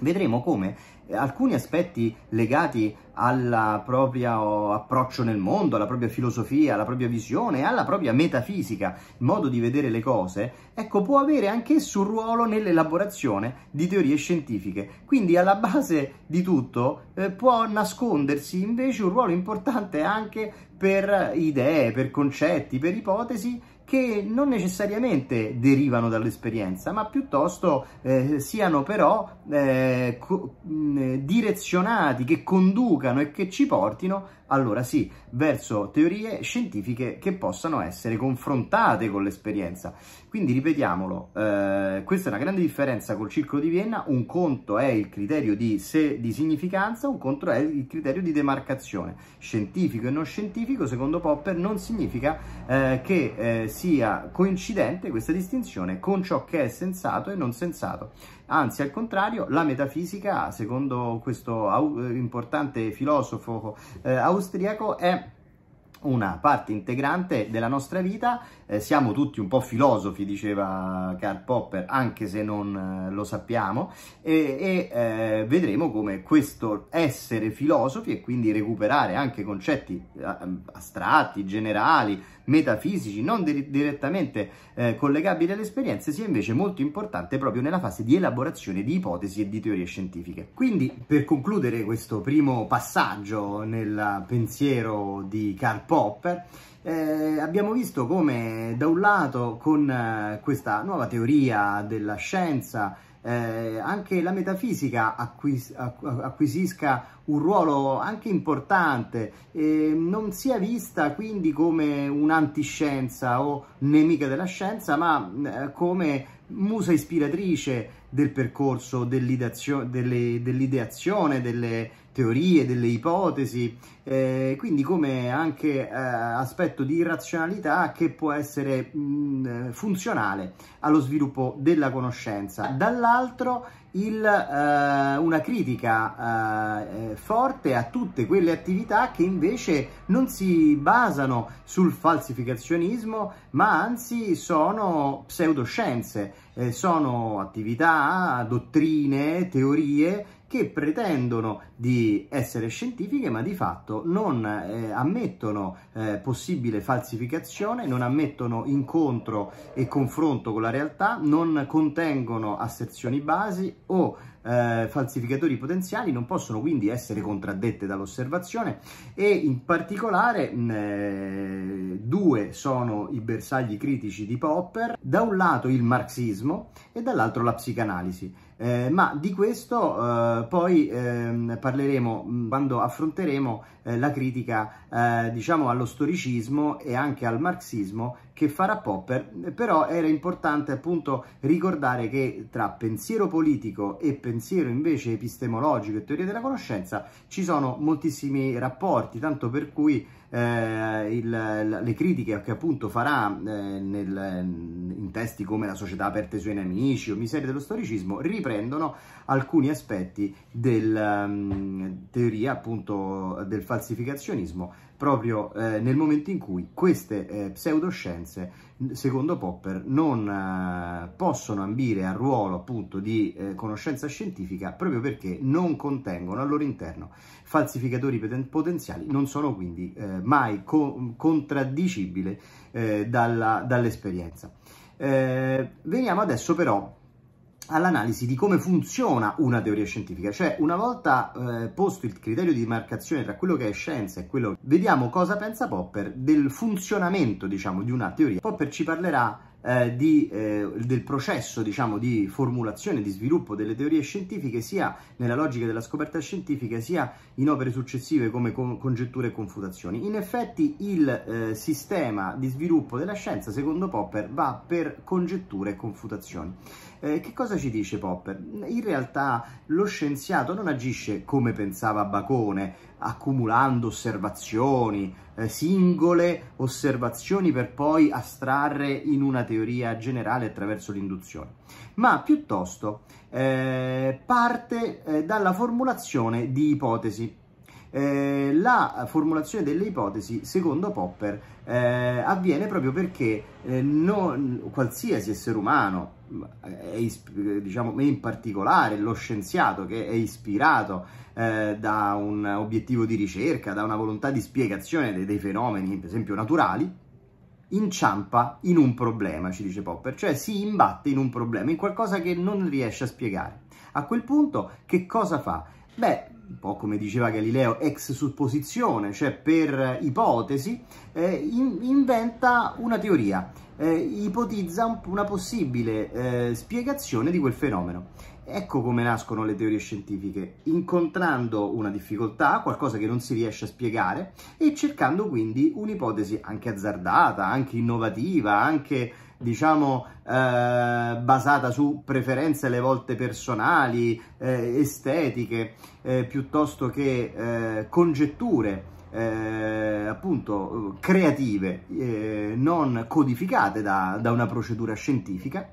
vedremo come eh, alcuni aspetti legati al proprio approccio nel mondo, alla propria filosofia, alla propria visione, alla propria metafisica, modo di vedere le cose, ecco, può avere anch'esso un ruolo nell'elaborazione di teorie scientifiche. Quindi alla base di tutto eh, può nascondersi invece un ruolo importante anche per idee, per concetti, per ipotesi che non necessariamente derivano dall'esperienza, ma piuttosto eh, siano però eh, direzionati, che conducano e che ci portino allora sì, verso teorie scientifiche che possano essere confrontate con l'esperienza. Quindi ripetiamolo, eh, questa è una grande differenza col circolo di Vienna, un conto è il criterio di, se, di significanza, un conto è il criterio di demarcazione. Scientifico e non scientifico, secondo Popper, non significa eh, che eh, sia coincidente questa distinzione con ciò che è sensato e non sensato. Anzi, al contrario, la metafisica, secondo questo eh, importante filosofo eh, austriaco, è una parte integrante della nostra vita eh, siamo tutti un po' filosofi, diceva Karl Popper, anche se non eh, lo sappiamo, e, e eh, vedremo come questo essere filosofi e quindi recuperare anche concetti eh, astratti, generali, metafisici, non di direttamente eh, collegabili alle esperienze, sia invece molto importante proprio nella fase di elaborazione di ipotesi e di teorie scientifiche. Quindi, per concludere questo primo passaggio nel pensiero di Karl Popper, eh, abbiamo visto come da un lato con eh, questa nuova teoria della scienza eh, anche la metafisica acquis acquisisca un ruolo anche importante, non sia vista quindi come un'antiscienza o nemica della scienza, ma eh, come musa ispiratrice del percorso dell'ideazione, dell dell'ideazione delle teorie, delle ipotesi, eh, quindi come anche eh, aspetto di razionalità che può essere mh, mm, funzionale allo sviluppo della conoscenza. Dall'altro il, eh, una critica eh, eh, forte a tutte quelle attività che invece non si basano sul falsificazionismo, ma anzi sono pseudoscienze, eh, sono attività, dottrine, teorie che pretendono di essere scientifiche ma di fatto non eh, ammettono eh, possibile falsificazione, non ammettono incontro e confronto con la realtà, non contengono asserzioni basi o eh, falsificatori potenziali non possono quindi essere contraddette dall'osservazione e in particolare mh, eh, due sono i bersagli critici di Popper, da un lato il marxismo e dall'altro la psicanalisi. Eh, ma di questo eh, poi ehm, parleremo mm, quando affronteremo eh, la critica eh, diciamo allo storicismo e anche al marxismo che farà Popper, però era importante appunto ricordare che tra pensiero politico e pensiero invece epistemologico e teoria della conoscenza ci sono moltissimi rapporti, tanto per cui eh, il, le critiche che appunto farà eh, nel, eh, in testi come La società aperta ai suoi nemici o Miserie dello storicismo riprendono alcuni aspetti della um, ehm, teoria appunto del falsificazionismo proprio eh, nel momento in cui queste eh, pseudoscienze, secondo Popper, non eh, possono ambire al ruolo appunto di eh, conoscenza scientifica proprio perché non contengono al loro interno falsificatori potenziali non sono quindi eh, mai co contraddicibile eh, dall'esperienza. eh, veniamo adesso però all'analisi di come funziona una teoria scientifica, cioè una volta eh, posto il criterio di demarcazione tra quello che è scienza e quello che vediamo cosa pensa Popper del funzionamento, diciamo, di una teoria. Popper ci parlerà eh, di, eh, del processo diciamo, di formulazione e di sviluppo delle teorie scientifiche sia nella logica della scoperta scientifica sia in opere successive come con congetture e confutazioni. In effetti il eh, sistema di sviluppo della scienza secondo Popper va per congetture e confutazioni. Eh, che cosa ci dice Popper? In realtà lo scienziato non agisce come pensava Bacone, accumulando osservazioni, eh, singole osservazioni per poi astrarre in una teoria generale attraverso l'induzione, ma piuttosto eh, parte eh, dalla formulazione di ipotesi. Eh, la formulazione delle ipotesi, secondo Popper, eh, avviene proprio perché eh, non, qualsiasi essere umano diciamo in particolare lo scienziato che è ispirato eh, da un obiettivo di ricerca, da una volontà di spiegazione dei, dei fenomeni, per esempio naturali, inciampa in un problema, ci dice Popper, cioè si imbatte in un problema, in qualcosa che non riesce a spiegare. A quel punto che cosa fa? Beh, un po' come diceva Galileo, ex supposizione, cioè per ipotesi, eh, in inventa una teoria eh, ipotizza una possibile eh, spiegazione di quel fenomeno. Ecco come nascono le teorie scientifiche, incontrando una difficoltà, qualcosa che non si riesce a spiegare e cercando quindi un'ipotesi anche azzardata, anche innovativa, anche diciamo eh, basata su preferenze alle volte personali, eh, estetiche, eh, piuttosto che eh, congetture eh, appunto eh, creative, eh, non codificate da, da una procedura scientifica,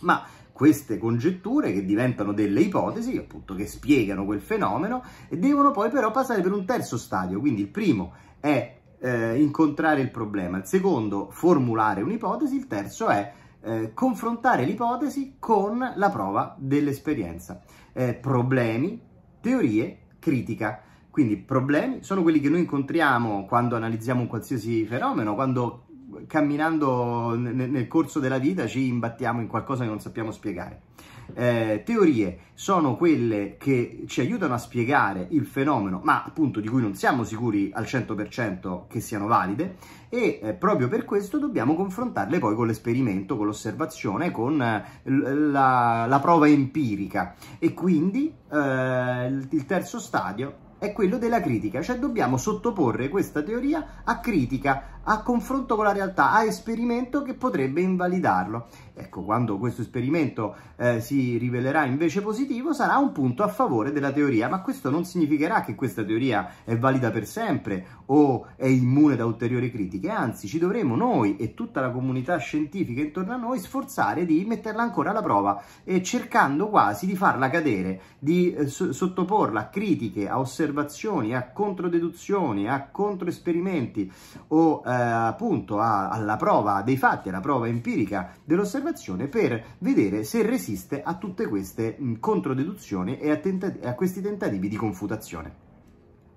ma queste congetture che diventano delle ipotesi, appunto, che spiegano quel fenomeno, devono poi però passare per un terzo stadio, quindi il primo è eh, incontrare il problema, il secondo formulare un'ipotesi, il terzo è eh, confrontare l'ipotesi con la prova dell'esperienza. Eh, problemi, teorie, critica. Quindi problemi sono quelli che noi incontriamo quando analizziamo un qualsiasi fenomeno, quando camminando nel corso della vita ci imbattiamo in qualcosa che non sappiamo spiegare. Eh, teorie sono quelle che ci aiutano a spiegare il fenomeno, ma appunto di cui non siamo sicuri al 100% che siano valide e eh, proprio per questo dobbiamo confrontarle poi con l'esperimento, con l'osservazione, con eh, la, la, prova empirica e quindi eh, il terzo stadio è quello della critica, cioè dobbiamo sottoporre questa teoria a critica, a confronto con la realtà, a esperimento che potrebbe invalidarlo. Ecco, quando questo esperimento eh, si rivelerà invece positivo, sarà un punto a favore della teoria, ma questo non significherà che questa teoria è valida per sempre o è immune da ulteriori critiche, anzi ci dovremo noi e tutta la comunità scientifica intorno a noi sforzare di metterla ancora alla prova, eh, cercando quasi di farla cadere, di eh, so sottoporla a critiche, a osservazioni, a controdeduzioni, a controesperimenti o eh, appunto a, alla prova dei fatti, alla prova empirica dell'osservazione per vedere se resiste a tutte queste mh, controdeduzioni e a, a questi tentativi di confutazione.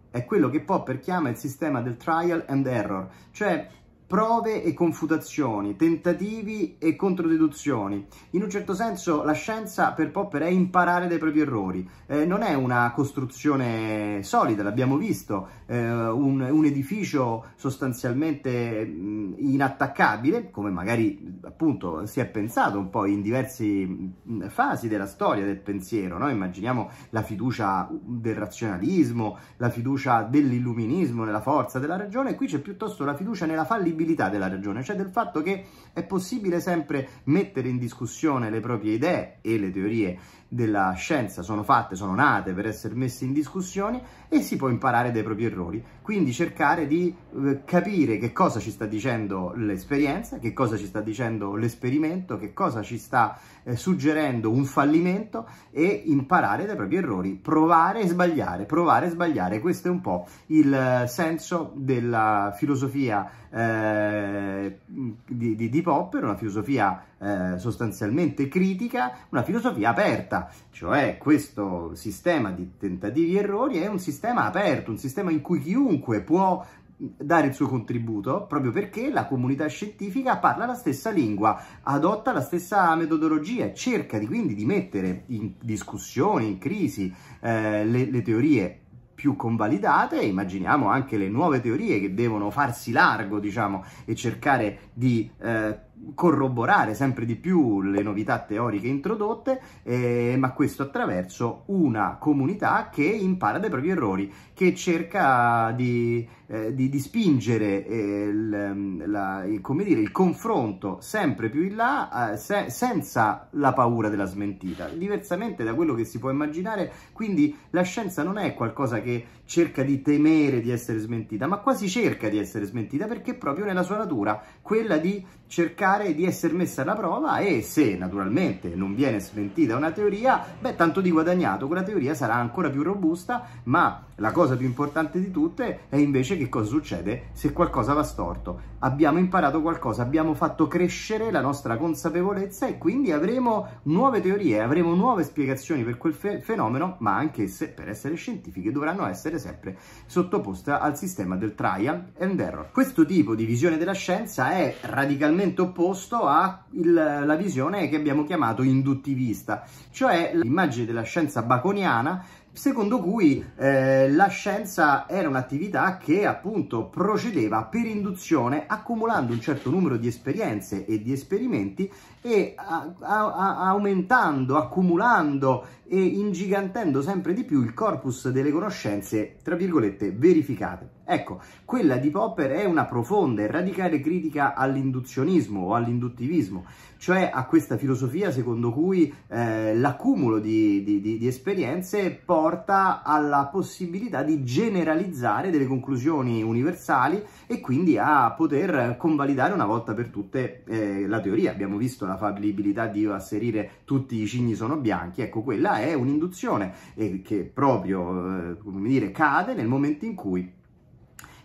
È quello che Popper chiama il sistema del trial and error, cioè prove e confutazioni, tentativi e controdeduzioni. In un certo senso la scienza per Popper è imparare dai propri errori, eh, non è una costruzione solida, l'abbiamo visto, eh, un, un, edificio sostanzialmente mh, mm, inattaccabile, come magari appunto si è pensato un po' in diverse mm, fasi della storia del pensiero, no? immaginiamo la fiducia del razionalismo, la fiducia dell'illuminismo nella forza della ragione, qui c'è piuttosto la fiducia nella fallibilità dell'individibilità della ragione, cioè del fatto che è possibile sempre mettere in discussione le proprie idee e le teorie della scienza sono fatte, sono nate per essere messe in discussione e si può imparare dai propri errori. Quindi cercare di eh, capire che cosa ci sta dicendo l'esperienza, che cosa ci sta dicendo l'esperimento, che cosa ci sta eh, suggerendo un fallimento e imparare dai propri errori, provare e sbagliare, provare e sbagliare. Questo è un po' il eh, senso della filosofia eh, di, di, di Popper, una filosofia eh, sostanzialmente critica, una filosofia aperta, cioè questo sistema di tentativi e errori è un sistema aperto, un sistema in cui chiunque può dare il suo contributo proprio perché la comunità scientifica parla la stessa lingua, adotta la stessa metodologia, cerca di, quindi di mettere in discussione, in crisi eh, le, le teorie più convalidate, immaginiamo anche le nuove teorie che devono farsi largo, diciamo, e cercare di eh, corroborare sempre di più le novità teoriche introdotte, eh, ma questo attraverso una comunità che impara dai propri errori, che cerca di, eh, di, di spingere eh, il, ehm, la, il, dire, il, confronto sempre più in là eh, se, senza la paura della smentita, diversamente da quello che si può immaginare, quindi la scienza non è qualcosa che cerca di temere di essere smentita, ma quasi cerca di essere smentita perché è proprio nella sua natura quella di cercare di essere messa alla prova e se naturalmente non viene smentita una teoria, beh tanto di guadagnato, quella teoria sarà ancora più robusta, ma la cosa più importante di tutte è invece che cosa succede se qualcosa va storto. Abbiamo imparato qualcosa, abbiamo fatto crescere la nostra consapevolezza e quindi avremo nuove teorie, avremo nuove spiegazioni per quel fe fenomeno, ma anche se per essere scientifiche dovranno essere sempre sottoposta al sistema del trial and error. Questo tipo di visione della scienza è radicalmente opposto alla visione che abbiamo chiamato induttivista, cioè l'immagine della scienza baconiana secondo cui eh, la scienza era un'attività che appunto procedeva per induzione accumulando un certo numero di esperienze e di esperimenti e a, a, a aumentando, accumulando e ingigantendo sempre di più il corpus delle conoscenze, tra virgolette, verificate. Ecco, quella di Popper è una profonda e radicale critica all'induzionismo o all'induttivismo, cioè a questa filosofia secondo cui eh, l'accumulo di, di, di, di esperienze porta alla possibilità di generalizzare delle conclusioni universali e quindi a poter convalidare una volta per tutte eh, la teoria. Abbiamo visto la fallibilità di asserire tutti i cigni sono bianchi, ecco quella è un'induzione eh, che proprio, eh, come dire, cade nel momento in cui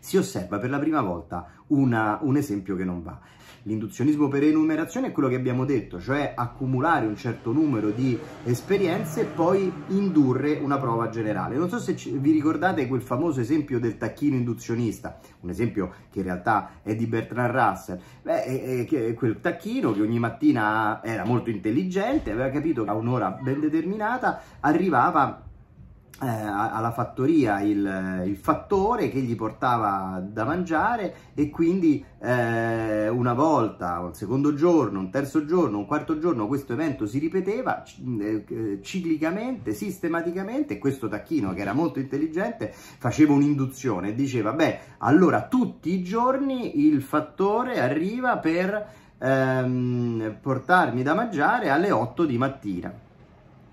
si osserva per la prima volta una, un esempio che non va. L'induzionismo per enumerazione è quello che abbiamo detto, cioè accumulare un certo numero di esperienze e poi indurre una prova generale. Non so se vi ricordate quel famoso esempio del tacchino induzionista, un esempio che in realtà è di Bertrand Russell. Beh, è, è, è quel tacchino che ogni mattina era molto intelligente, aveva capito che a un'ora ben determinata arrivava eh, alla fattoria il, il, fattore che gli portava da mangiare e quindi eh, una volta, un secondo giorno, un terzo giorno, un quarto giorno questo evento si ripeteva eh, ciclicamente, sistematicamente e questo tacchino che era molto intelligente faceva un'induzione e diceva beh allora tutti i giorni il fattore arriva per ehm, portarmi da mangiare alle 8 di mattina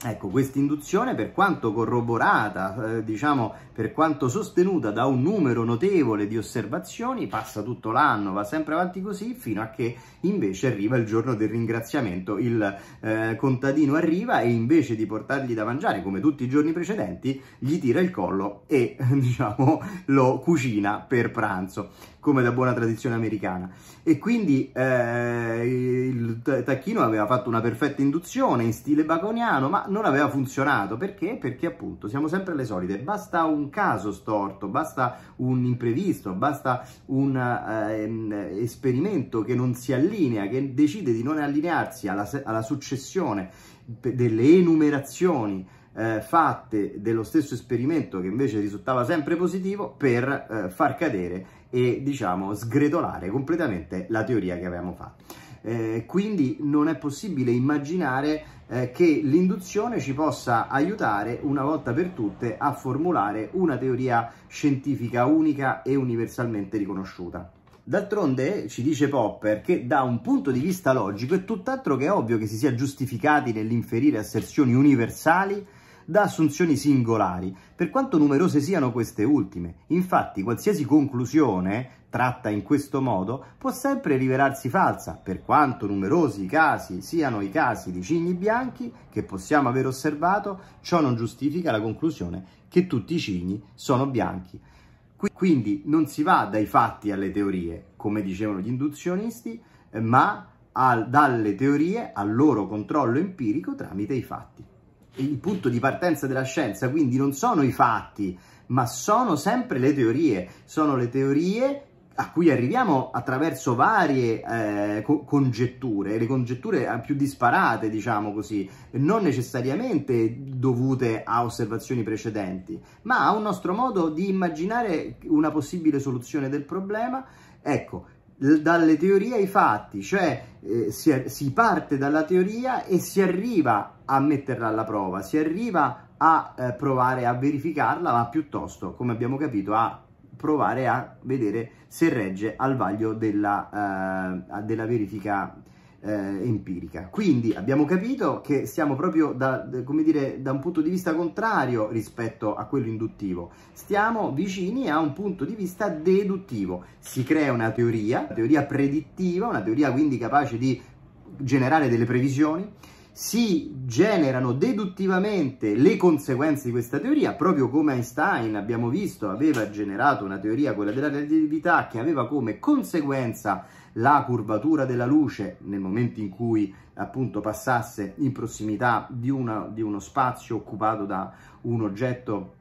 Ecco, questa induzione per quanto corroborata, eh, diciamo, per quanto sostenuta da un numero notevole di osservazioni, passa tutto l'anno, va sempre avanti così, fino a che invece arriva il giorno del ringraziamento. Il eh, contadino arriva e invece di portargli da mangiare, come tutti i giorni precedenti, gli tira il collo e, diciamo, lo cucina per pranzo, come da buona tradizione americana. E quindi eh, il tacchino aveva fatto una perfetta induzione in stile baconiano, ma non aveva funzionato. Perché? Perché appunto siamo sempre alle solite, basta un un caso storto, basta un imprevisto, basta un eh, ehm, esperimento che non si allinea, che decide di non allinearsi alla, alla successione delle enumerazioni eh, fatte dello stesso esperimento che invece risultava sempre positivo per eh, far cadere e diciamo sgretolare completamente la teoria che avevamo fatto. Eh, quindi non è possibile immaginare eh, che l'induzione ci possa aiutare una volta per tutte a formulare una teoria scientifica unica e universalmente riconosciuta. D'altronde, ci dice Popper, che da un punto di vista logico è tutt'altro che ovvio che si sia giustificati nell'inferire asserzioni universali da assunzioni singolari, per quanto numerose siano queste ultime. Infatti, qualsiasi conclusione tratta in questo modo può sempre rivelarsi falsa, per quanto numerosi i casi siano i casi di cigni bianchi che possiamo aver osservato, ciò non giustifica la conclusione che tutti i cigni sono bianchi. Quindi non si va dai fatti alle teorie, come dicevano gli induzionisti, eh, ma al, dalle teorie al loro controllo empirico tramite i fatti. Il punto di partenza della scienza quindi non sono i fatti, ma sono sempre le teorie, sono le teorie a cui arriviamo attraverso varie eh, co congetture, le congetture eh, più disparate, diciamo così, non necessariamente dovute a osservazioni precedenti, ma a un nostro modo di immaginare una possibile soluzione del problema. Ecco, dalle teorie ai fatti, cioè eh, si, si parte dalla teoria e si arriva a metterla alla prova, si arriva a eh, provare a verificarla, ma piuttosto, come abbiamo capito, a provare a vedere se regge al vaglio della, uh, della verifica uh, empirica. Quindi abbiamo capito che siamo proprio da, dire, da un punto di vista contrario rispetto a quello induttivo, stiamo vicini a un punto di vista deduttivo, si crea una teoria, una teoria predittiva, una teoria quindi capace di generare delle previsioni, si generano deduttivamente le conseguenze di questa teoria, proprio come Einstein, abbiamo visto, aveva generato una teoria, quella della relatività, che aveva come conseguenza la curvatura della luce nel momento in cui appunto passasse in prossimità di, una, di uno spazio occupato da un oggetto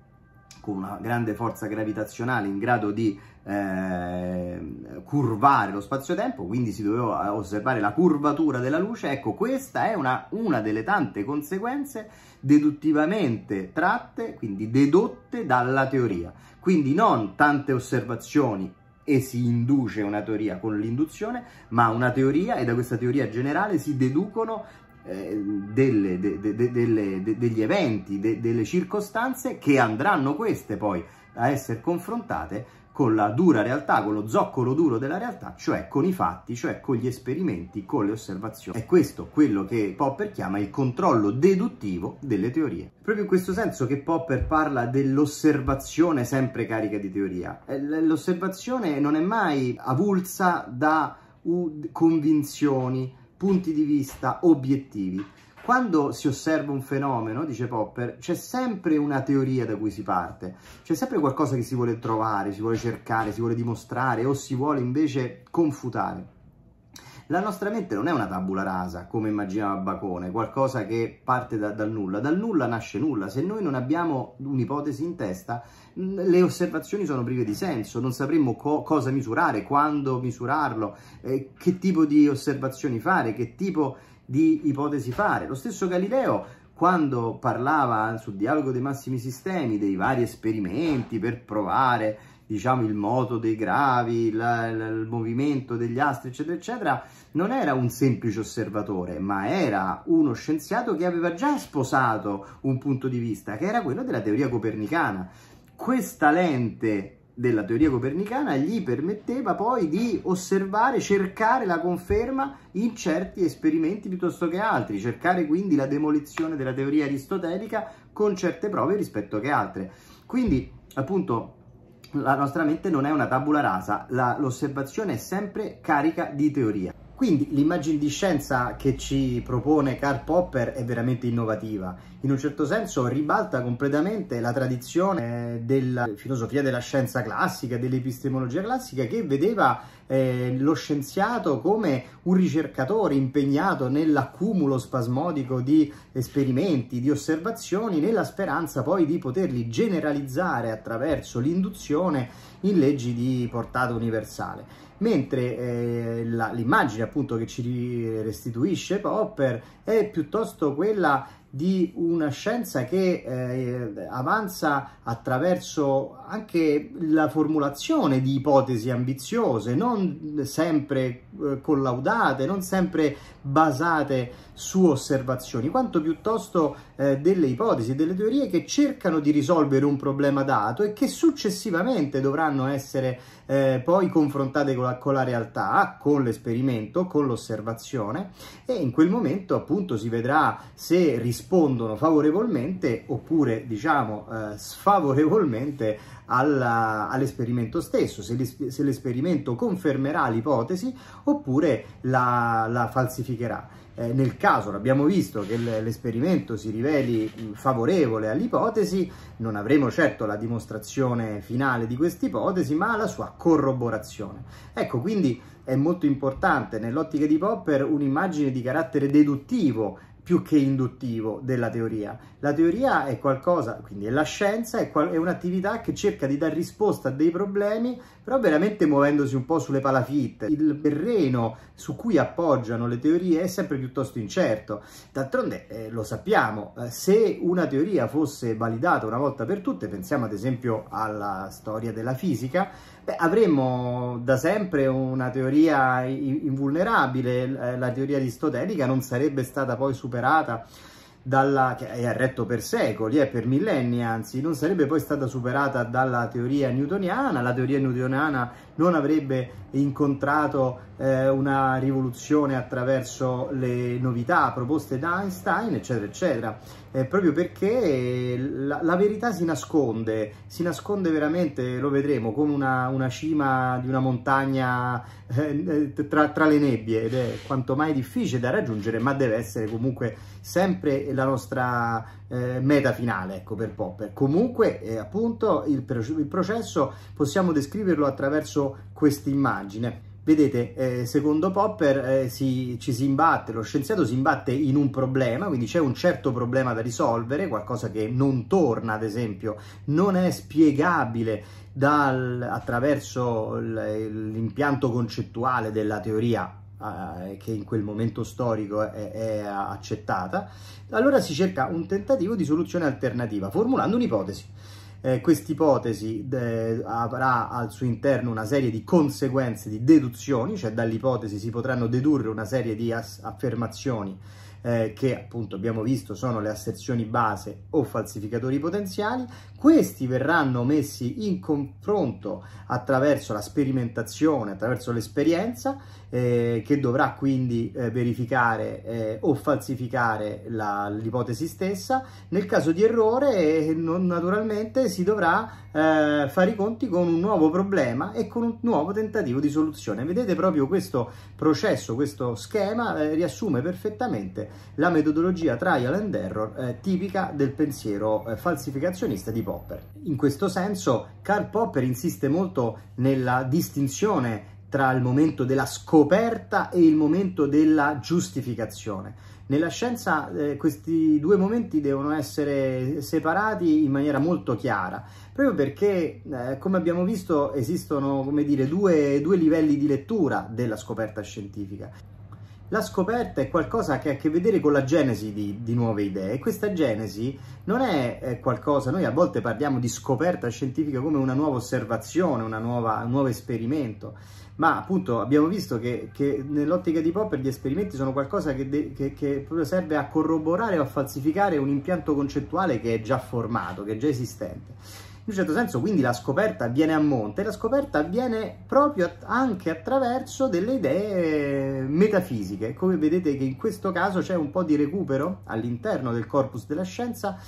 con una grande forza gravitazionale in grado di eh, curvare lo spazio-tempo, quindi si doveva osservare la curvatura della luce. Ecco, questa è una, una delle tante conseguenze deduttivamente tratte, quindi dedotte dalla teoria. Quindi non tante osservazioni e si induce una teoria con l'induzione, ma una teoria e da questa teoria generale si deducono eh, delle, de, de, de, degli eventi, delle circostanze che andranno queste poi a essere confrontate con la dura realtà, con lo zoccolo duro della realtà, cioè con i fatti, cioè con gli esperimenti, con le osservazioni. È questo quello che Popper chiama il controllo deduttivo delle teorie. Proprio in questo senso che Popper parla dell'osservazione sempre carica di teoria. Eh, l'osservazione non è mai avulsa da convinzioni, punti di vista, obiettivi quando si osserva un fenomeno, dice Popper, c'è sempre una teoria da cui si parte, c'è sempre qualcosa che si vuole trovare, si vuole cercare, si vuole dimostrare o si vuole invece confutare. La nostra mente non è una tabula rasa, come immaginava Bacone, qualcosa che parte da, dal nulla. Dal nulla nasce nulla. Se noi non abbiamo un'ipotesi in testa, le osservazioni sono prive di senso, non sapremmo co cosa misurare, quando misurarlo, eh, che tipo di osservazioni fare, che tipo di ipotesi fare. Lo stesso Galileo quando parlava sul dialogo dei massimi sistemi, dei vari esperimenti per provare diciamo, il moto dei gravi, la, la, il movimento degli astri, eccetera, eccetera, non era un semplice osservatore, ma era uno scienziato che aveva già sposato un punto di vista, che era quello della teoria copernicana. Questa lente della teoria copernicana gli permetteva poi di osservare, cercare la conferma in certi esperimenti piuttosto che altri, cercare quindi la demolizione della teoria aristotelica con certe prove rispetto che altre. Quindi, appunto, la nostra mente non è una tabula rasa, l'osservazione è sempre carica di teoria. Quindi l'immagine di scienza che ci propone Karl Popper è veramente innovativa. In un certo senso ribalta completamente la tradizione eh, della filosofia della scienza classica, dell'epistemologia classica, che vedeva eh, lo scienziato come un ricercatore impegnato nell'accumulo spasmodico di esperimenti, di osservazioni, nella speranza poi di poterli generalizzare attraverso l'induzione in leggi di portata universale mentre eh, la, l'immagine appunto che ci restituisce Popper è piuttosto quella di una scienza che eh, avanza attraverso anche la formulazione di ipotesi ambiziose, non sempre eh, collaudate, non sempre basate su osservazioni, quanto piuttosto eh, delle ipotesi, delle teorie che cercano di risolvere un problema dato e che successivamente dovranno essere eh, poi confrontate con la, con la realtà, con l'esperimento, con l'osservazione e in quel momento appunto si vedrà se rispondono favorevolmente oppure diciamo eh, sfavorevolmente alla, all'esperimento stesso, se, se, l'esperimento confermerà l'ipotesi oppure la, la falsificherà. Eh, nel caso, l'abbiamo visto, che l'esperimento si riveli favorevole all'ipotesi, non avremo certo la dimostrazione finale di questa ipotesi, ma la sua corroborazione. Ecco, quindi è molto importante nell'ottica di Popper un'immagine di carattere deduttivo più che induttivo della teoria. La teoria è qualcosa, quindi è la scienza, è, è un'attività che cerca di dare risposta a dei problemi però veramente muovendosi un po' sulle palafitte. Il terreno su cui appoggiano le teorie è sempre piuttosto incerto. D'altronde eh, lo sappiamo, eh, se una teoria fosse validata una volta per tutte, pensiamo ad esempio alla storia della fisica, beh, avremmo da sempre una teoria invulnerabile, eh, la teoria aristotelica non sarebbe stata poi superata dalla, che è retto per secoli, è eh, per millenni anzi, non sarebbe poi stata superata dalla teoria newtoniana, la teoria newtoniana non avrebbe incontrato eh, una rivoluzione attraverso le novità proposte da Einstein, eccetera, eccetera, eh, proprio perché la, la, verità si nasconde, si nasconde veramente, lo vedremo, come una, una cima di una montagna eh, eh tra, tra le nebbie ed è quanto mai difficile da raggiungere, ma deve essere comunque sempre la nostra eh, meta finale ecco, per Popper. Comunque, eh, appunto, il, il, processo possiamo descriverlo attraverso questa immagine. Vedete, eh, secondo Popper eh, si, ci si imbatte, lo scienziato si imbatte in un problema, quindi c'è un certo problema da risolvere, qualcosa che non torna, ad esempio, non è spiegabile dal, attraverso l'impianto concettuale della teoria eh, che in quel momento storico è, è accettata, allora si cerca un tentativo di soluzione alternativa formulando un'ipotesi. Eh, Quest'ipotesi eh, avrà al suo interno una serie di conseguenze, di deduzioni, cioè dall'ipotesi si potranno dedurre una serie di affermazioni eh, che appunto abbiamo visto sono le asserzioni base o falsificatori potenziali, questi verranno messi in confronto attraverso la sperimentazione, attraverso l'esperienza eh, che dovrà quindi eh, verificare eh, o falsificare l'ipotesi stessa, nel caso di errore eh, non, naturalmente si dovrà eh, fare i conti con un nuovo problema e con un nuovo tentativo di soluzione. Vedete proprio questo processo, questo schema eh, riassume perfettamente la metodologia trial and error eh, tipica del pensiero eh, falsificazionista di Popper. In questo senso Karl Popper insiste molto nella distinzione tra il momento della scoperta e il momento della giustificazione. Nella scienza eh, questi due momenti devono essere separati in maniera molto chiara, proprio perché, eh, come abbiamo visto, esistono dire, due, due livelli di lettura della scoperta scientifica la scoperta è qualcosa che ha a che vedere con la genesi di, di nuove idee. Questa genesi non è, eh, qualcosa, noi a volte parliamo di scoperta scientifica come una nuova osservazione, una nuova, un nuovo esperimento, ma appunto abbiamo visto che, che nell'ottica di Popper gli esperimenti sono qualcosa che, de, che, che proprio serve a corroborare o a falsificare un impianto concettuale che è già formato, che è già esistente. In un certo senso, quindi, la scoperta avviene a monte, la scoperta avviene proprio at- anche attraverso delle idee metafisiche. Come vedete che in questo caso c'è un po' di recupero all'interno del corpus della scienza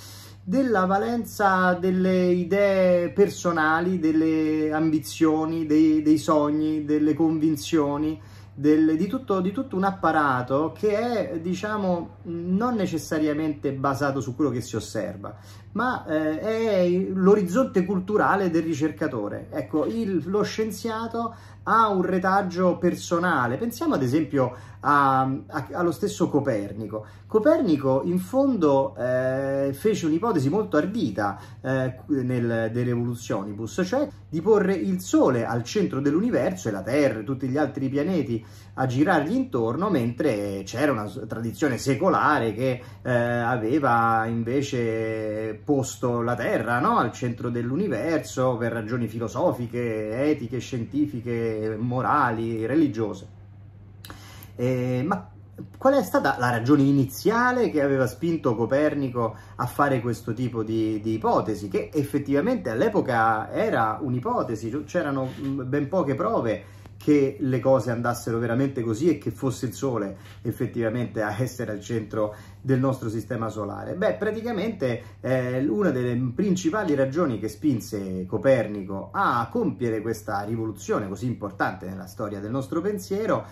della valenza delle idee personali, delle ambizioni, dei, dei sogni, delle convinzioni, del, di, tutto, di, tutto, un apparato che è, diciamo, non necessariamente basato su quello che si osserva, ma eh, è l'orizzonte culturale del ricercatore. Ecco, il, lo scienziato ha un retaggio personale. Pensiamo ad esempio a, a, allo stesso Copernico. Copernico in fondo eh, fece un'ipotesi molto ardita eh, nel, De cioè di porre il Sole al centro dell'universo e la Terra e tutti gli altri pianeti a girargli intorno, mentre c'era una tradizione secolare che eh, aveva invece posto la Terra no? al centro dell'universo per ragioni filosofiche, etiche, scientifiche, morali, religiose. Eh, ma qual è stata la ragione iniziale che aveva spinto Copernico a fare questo tipo di, di ipotesi, che effettivamente all'epoca era un'ipotesi, c'erano mm, ben poche prove che le cose andassero veramente così e che fosse il Sole effettivamente a essere al centro del nostro sistema solare? Beh, praticamente eh, una delle principali ragioni che spinse Copernico a compiere questa rivoluzione così importante nella storia del nostro pensiero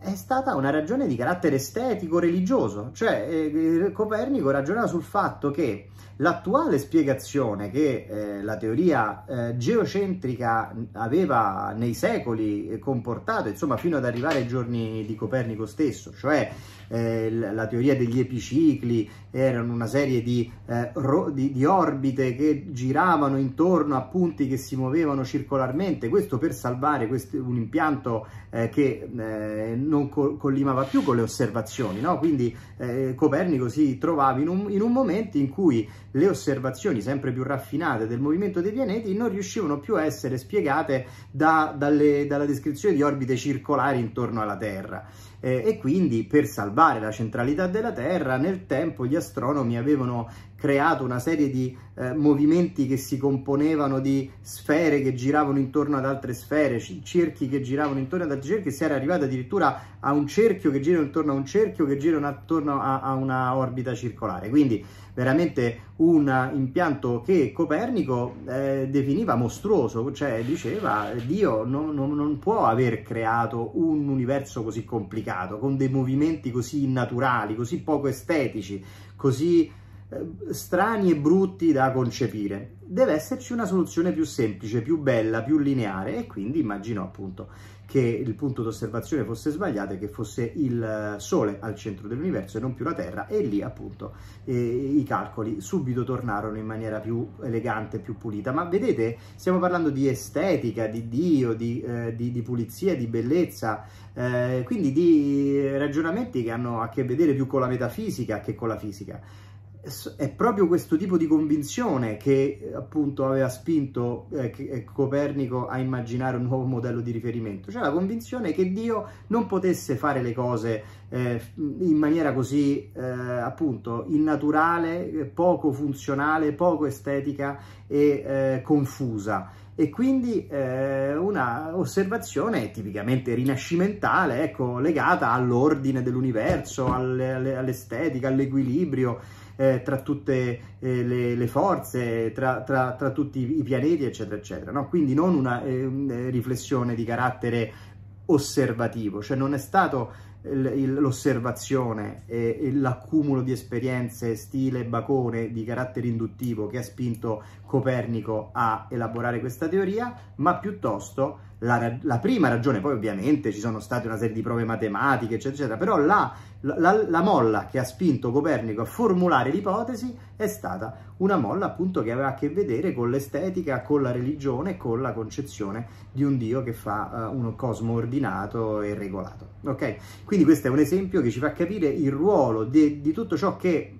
è stata una ragione di carattere estetico religioso, cioè eh, eh, Copernico ragionava sul fatto che l'attuale spiegazione che eh, la teoria eh, geocentrica aveva nei secoli eh, comportato, insomma fino ad arrivare ai giorni di Copernico stesso, cioè eh, la teoria degli epicicli, erano una serie di, ro- di, di orbite che giravano intorno a punti che si muovevano circolarmente, questo per salvare quest- un impianto che eh, non collimava più con le osservazioni, no? quindi eh, Copernico si trovava in un, in un, momento in cui le osservazioni sempre più raffinate del movimento dei pianeti non riuscivano più a essere spiegate da, dalle, dalla descrizione di orbite circolari intorno alla Terra. Eh, e quindi per salvare la centralità della Terra nel tempo gli astronomi avevano creato una serie di eh, movimenti che si componevano di sfere che giravano intorno ad altre sfere, cerchi che giravano intorno ad altri cerchi, si era arrivato addirittura a un cerchio che gira intorno a un cerchio che gira attorno a, a una orbita circolare. Quindi veramente un impianto che Copernico eh, definiva mostruoso, cioè diceva Dio non, non, non può aver creato un universo così complicato, con dei movimenti così innaturali, così poco estetici, così eh, strani e brutti da concepire. Deve esserci una soluzione più semplice, più bella, più lineare e quindi immagino appunto che il punto d'osservazione fosse sbagliato e che fosse il eh, Sole al centro dell'universo e non più la Terra e lì appunto eh, i calcoli subito tornarono in maniera più elegante, più pulita. Ma vedete, stiamo parlando di estetica, di Dio, di, eh, di, di pulizia, di bellezza, eh, quindi di ragionamenti che hanno a che vedere più con la metafisica che con la fisica è proprio questo tipo di convinzione che eh, appunto aveva spinto eh, eh, Copernico a immaginare un nuovo modello di riferimento, cioè la convinzione che Dio non potesse fare le cose eh, in maniera così eh, appunto innaturale, eh, poco funzionale, poco estetica e confusa e quindi eh, una osservazione tipicamente rinascimentale, ecco, legata all'ordine dell'universo, all'estetica, all'equilibrio eh, tra tutte eh, le, le, forze, tra, tra, tra, tutti i pianeti, eccetera, eccetera. No? Quindi non una eh, eh riflessione di carattere osservativo, cioè non è stato l'osservazione e, l'accumulo di esperienze stile Bacone di carattere induttivo che ha spinto Copernico a elaborare questa teoria, ma piuttosto la, la prima ragione, poi ovviamente ci sono state una serie di prove matematiche, eccetera, eccetera, però la la, la, molla che ha spinto Copernico a formulare l'ipotesi è stata una molla appunto che aveva a che vedere con l'estetica, con la religione con la concezione di un Dio che fa uh, un cosmo ordinato e regolato. Ok? Quindi questo è un esempio che ci fa capire il ruolo di, di tutto ciò che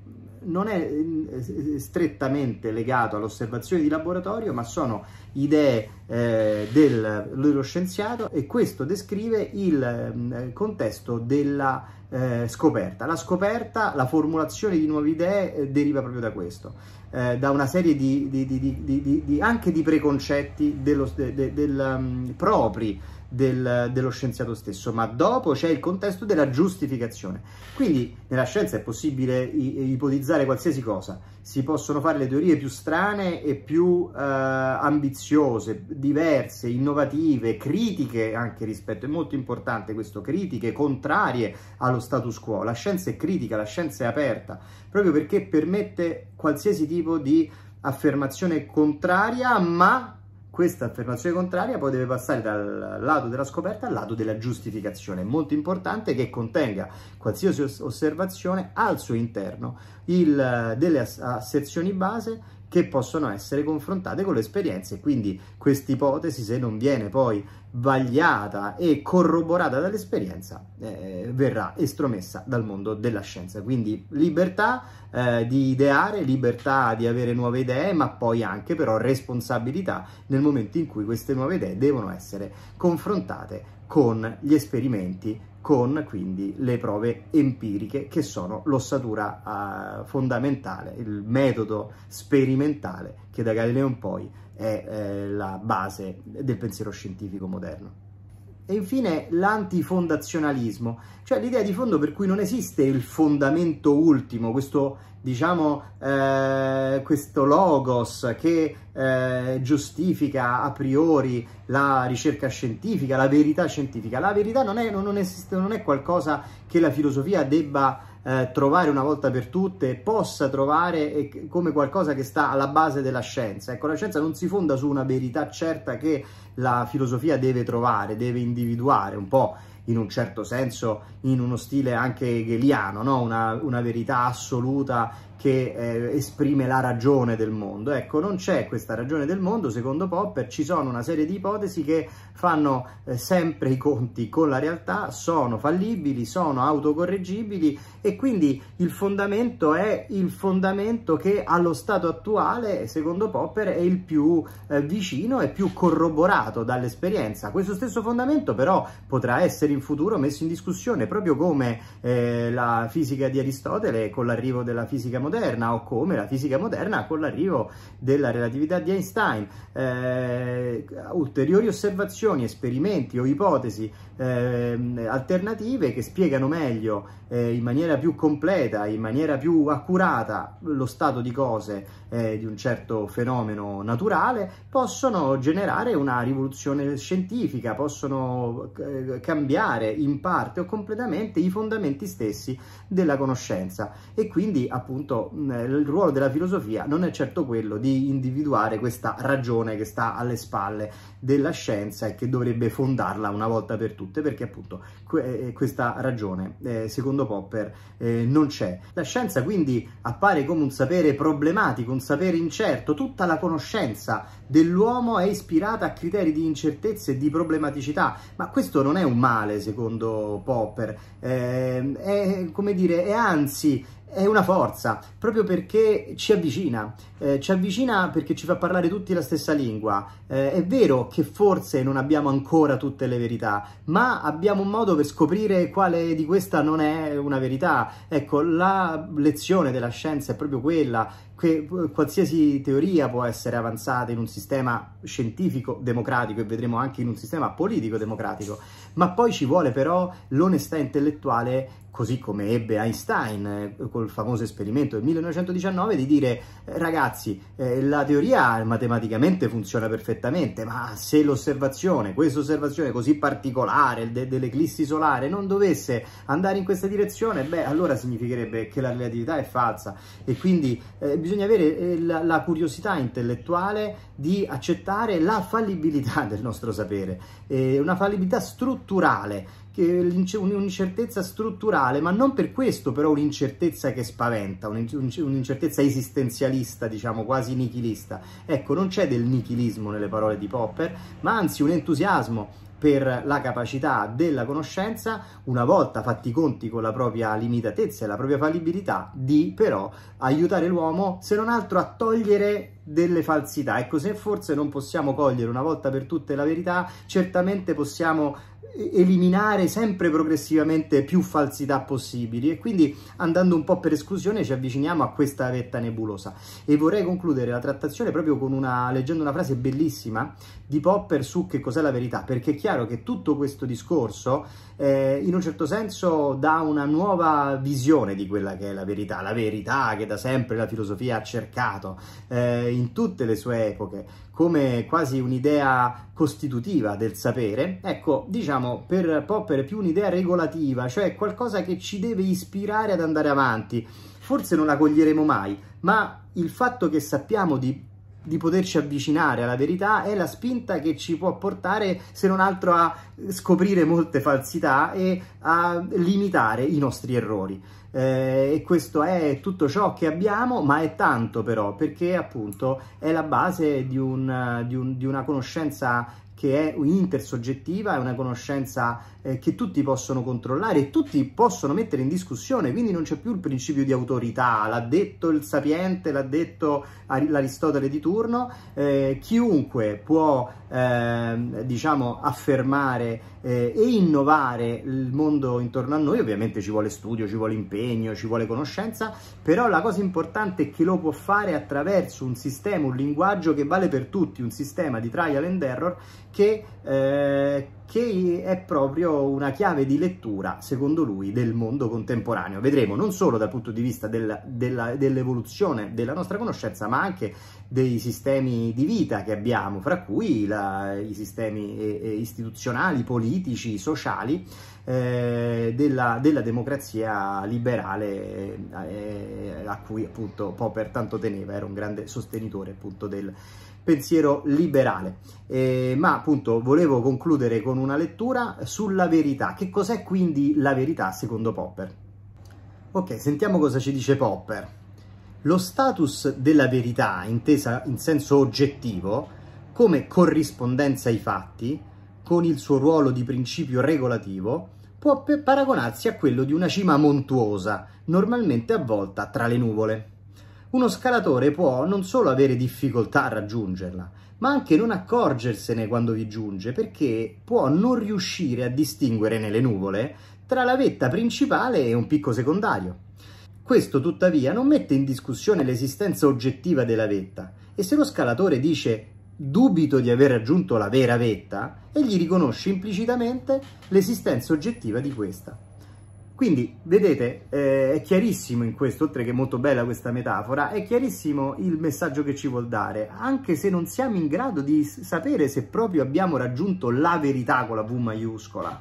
non è eh, strettamente legato all'osservazione di laboratorio, ma sono idee eh, del, dello scienziato e questo descrive il mm, contesto della eh, scoperta. La scoperta, la formulazione di nuove idee eh, deriva proprio da questo, eh, da una serie di, di, di, anche di preconcetti dello, de, de, del, um, propri del, dello scienziato stesso, ma dopo c'è il contesto della giustificazione. Quindi nella scienza è possibile i- ipotizzare qualsiasi cosa, si possono fare le teorie più strane e più eh, ambiziose, diverse, innovative, critiche anche rispetto, è molto importante questo, critiche, contrarie allo status quo. La scienza è critica, la scienza è aperta, proprio perché permette qualsiasi tipo di affermazione contraria, ma questa affermazione contraria poi deve passare dal lato della scoperta al lato della giustificazione. È molto importante che contenga qualsiasi osservazione al suo interno il, delle asserzioni base che possono essere confrontate con le esperienze. Quindi questa ipotesi, se non viene poi vagliata e corroborata dall'esperienza, eh, verrà estromessa dal mondo della scienza. Quindi libertà eh, di ideare, libertà di avere nuove idee, ma poi anche però responsabilità nel momento in cui queste nuove idee devono essere confrontate con gli esperimenti con quindi le prove empiriche che sono l'ossatura eh, fondamentale, il metodo sperimentale che da Galileo in poi è eh, la base del pensiero scientifico moderno. E infine l'antifondazionalismo, cioè l'idea di fondo per cui non esiste il fondamento ultimo, questo diciamo eh, questo logos che eh, giustifica a priori la ricerca scientifica, la verità scientifica. La verità non è, non, non esiste, non è qualcosa che la filosofia debba eh, trovare una volta per tutte, possa trovare eh, come qualcosa che sta alla base della scienza. Ecco, la scienza non si fonda su una verità certa che la filosofia deve trovare, deve individuare un po' in un certo senso, in uno stile anche hegeliano, no? una, una verità assoluta che eh, esprime la ragione del mondo. Ecco, non c'è questa ragione del mondo, secondo Popper ci sono una serie di ipotesi che fanno eh, sempre i conti con la realtà, sono fallibili, sono autocorreggibili e quindi il fondamento è il fondamento che allo stato attuale, secondo Popper, è il più eh, vicino e più corroborato dall'esperienza. Questo stesso fondamento però potrà essere in futuro messo in discussione, proprio come eh, la fisica di Aristotele con l'arrivo della fisica moderna moderna o come la fisica moderna con l'arrivo della relatività di Einstein. Eh, ulteriori osservazioni, esperimenti o ipotesi eh, alternative che spiegano meglio eh, in maniera più completa, in maniera più accurata lo stato di cose eh, di un certo fenomeno naturale possono generare una rivoluzione scientifica, possono eh, cambiare in parte o completamente i fondamenti stessi della conoscenza e quindi appunto io certo, eh, il ruolo della filosofia non è certo quello di individuare questa ragione che sta alle spalle della scienza e che dovrebbe fondarla una volta per tutte, perché appunto que eh, eh, questa ragione, eh, secondo Popper, eh, non c'è. La scienza quindi appare come un sapere problematico, un sapere incerto, tutta la conoscenza dell'uomo è ispirata a criteri di incertezza e di problematicità, ma questo non è un male, secondo Popper, eh, è come dire, è anzi è una forza, proprio perché ci avvicina, eh, ci avvicina perché ci fa parlare tutti la stessa lingua. Eh, è vero che forse non abbiamo ancora tutte le verità, ma abbiamo un modo per scoprire quale di questa non è una verità. Ecco, la lezione della scienza è proprio quella, che qualsiasi teoria può essere avanzata in un sistema scientifico democratico e vedremo anche in un sistema politico democratico, ma poi ci vuole però l'onestà intellettuale, così come ebbe Einstein eh, col famoso esperimento del 1919, di dire eh, ragazzi eh, la teoria matematicamente funziona perfettamente, ma se l'osservazione, questa osservazione così particolare de dell'eclissi solare non dovesse andare in questa direzione, beh allora significherebbe che la relatività è falsa e quindi eh, bisogna avere eh, la, la curiosità intellettuale di accettare la fallibilità del nostro sapere, eh, una fallibilità strutturale un'incertezza strutturale, ma non per questo però un'incertezza che spaventa, un'incertezza esistenzialista, diciamo quasi nichilista. Ecco, non c'è del nichilismo nelle parole di Popper, ma anzi un entusiasmo per la capacità della conoscenza, una volta fatti i conti con la propria limitatezza e la propria fallibilità, di però aiutare l'uomo, se non altro, a togliere delle falsità. Ecco, se forse non possiamo cogliere una volta per tutte la verità, certamente possiamo eliminare sempre progressivamente più falsità possibili e quindi andando un po' per esclusione ci avviciniamo a questa vetta nebulosa e vorrei concludere la trattazione proprio con una, leggendo una frase bellissima di Popper su che cos'è la verità perché è chiaro che tutto questo discorso eh, in un certo senso dà una nuova visione di quella che è la verità la verità che da sempre la filosofia ha cercato eh, in tutte le sue epoche come quasi un'idea costitutiva del sapere, ecco, diciamo, per Popper è più un'idea regolativa, cioè qualcosa che ci deve ispirare ad andare avanti. Forse non la coglieremo mai, ma il fatto che sappiamo di di poterci avvicinare alla verità è la spinta che ci può portare se non altro a scoprire molte falsità e a limitare i nostri errori. Eh, e questo è tutto ciò che abbiamo, ma è tanto però, perché appunto è la base di, un, di, un, di una conoscenza che è intersoggettiva, è una conoscenza eh, che tutti possono controllare e tutti possono mettere in discussione, quindi non c'è più il principio di autorità, l'ha detto il sapiente, l'ha detto l'Aristotele di turno, eh, chiunque può Ehm, diciamo, affermare eh, e innovare il mondo intorno a noi, ovviamente ci vuole studio, ci vuole impegno, ci vuole conoscenza, però la cosa importante è che lo può fare attraverso un sistema, un linguaggio che vale per tutti, un sistema di trial and error che... Eh, che è proprio una chiave di lettura, secondo lui, del mondo contemporaneo. Vedremo non solo dal punto di vista del, dell'evoluzione della nostra conoscenza, ma anche dei sistemi di vita che abbiamo, fra cui la, i sistemi istituzionali, politici, sociali, eh, della, della, democrazia liberale eh, a cui appunto Popper tanto teneva, era un grande sostenitore appunto del pensiero liberale. Eh, ma appunto volevo concludere con una lettura sulla verità. Che cos'è quindi la verità secondo Popper? Ok, sentiamo cosa ci dice Popper. Lo status della verità, intesa in senso oggettivo, come corrispondenza ai fatti, con il suo ruolo di principio regolativo, può paragonarsi a quello di una cima montuosa, normalmente avvolta tra le nuvole uno scalatore può non solo avere difficoltà a raggiungerla, ma anche non accorgersene quando vi giunge, perché può non riuscire a distinguere nelle nuvole tra la vetta principale e un picco secondario. Questo tuttavia non mette in discussione l'esistenza oggettiva della vetta e se lo scalatore dice dubito di aver raggiunto la vera vetta, egli riconosce implicitamente l'esistenza oggettiva di questa. Quindi vedete, eh, è chiarissimo in questo, oltre che molto bella questa metafora, è chiarissimo il messaggio che ci vuol dare, anche se non siamo in grado di sapere se proprio abbiamo raggiunto la verità con la V maiuscola.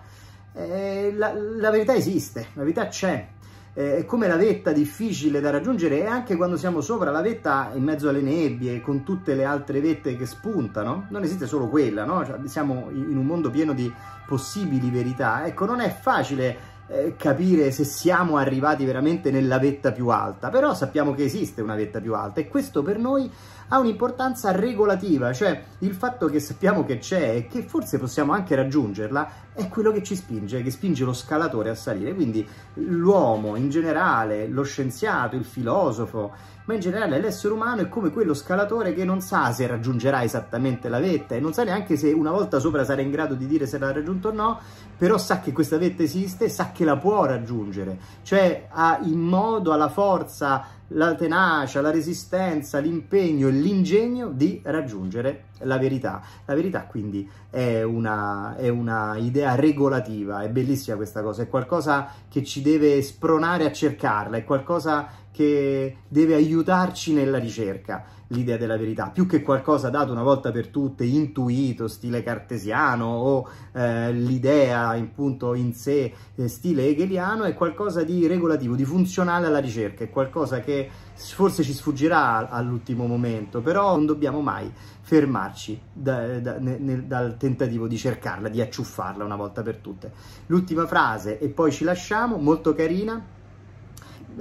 Eh, la, la, verità esiste, la verità c'è. Eh, è come la vetta difficile da raggiungere e anche quando siamo sopra la vetta in mezzo alle nebbie con tutte le altre vette che spuntano, non esiste solo quella, no? cioè, siamo in un mondo pieno di possibili verità. Ecco, non è facile eh, capire se siamo arrivati veramente nella vetta più alta, però sappiamo che esiste una vetta più alta e questo per noi ha un'importanza regolativa, cioè il fatto che sappiamo che c'è e che forse possiamo anche raggiungerla è quello che ci spinge, che spinge lo scalatore a salire. Quindi l'uomo in generale, lo scienziato, il filosofo, ma in generale l'essere umano è come quello scalatore che non sa se raggiungerà esattamente la vetta e non sa neanche se una volta sopra sarà in grado di dire se l'ha raggiunto o no, però sa che questa vetta esiste, sa che la può raggiungere, cioè ha in modo, ha la forza, la tenacia, la resistenza, l'impegno e l'ingegno di raggiungere la verità. La verità quindi è una, è una, idea regolativa, è bellissima questa cosa, è qualcosa che ci deve spronare a cercarla, è qualcosa che deve aiutarci nella ricerca, l'idea della verità, più che qualcosa dato una volta per tutte, intuito, stile cartesiano o eh, l'idea appunto in sé, eh, stile hegeliano, è qualcosa di regolativo, di funzionale alla ricerca, è qualcosa che forse ci sfuggirà all'ultimo momento, però non dobbiamo mai fermarci da, da, nel, dal tentativo di cercarla, di acciuffarla una volta per tutte. L'ultima frase e poi ci lasciamo, molto carina,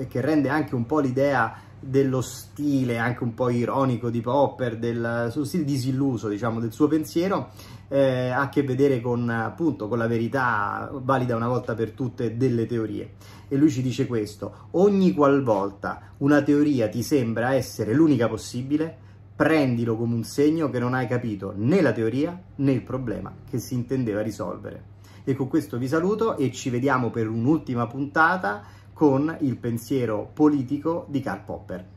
che rende anche un po' l'idea dello stile anche un po' ironico di Popper, del suo stile disilluso, diciamo, del suo pensiero, eh, ha a che vedere con, appunto, con la verità valida una volta per tutte delle teorie. E lui ci dice questo, ogni qualvolta una teoria ti sembra essere l'unica possibile, prendilo come un segno che non hai capito né la teoria né il problema che si intendeva risolvere. E con questo vi saluto e ci vediamo per un'ultima puntata con il pensiero politico di Karl Popper.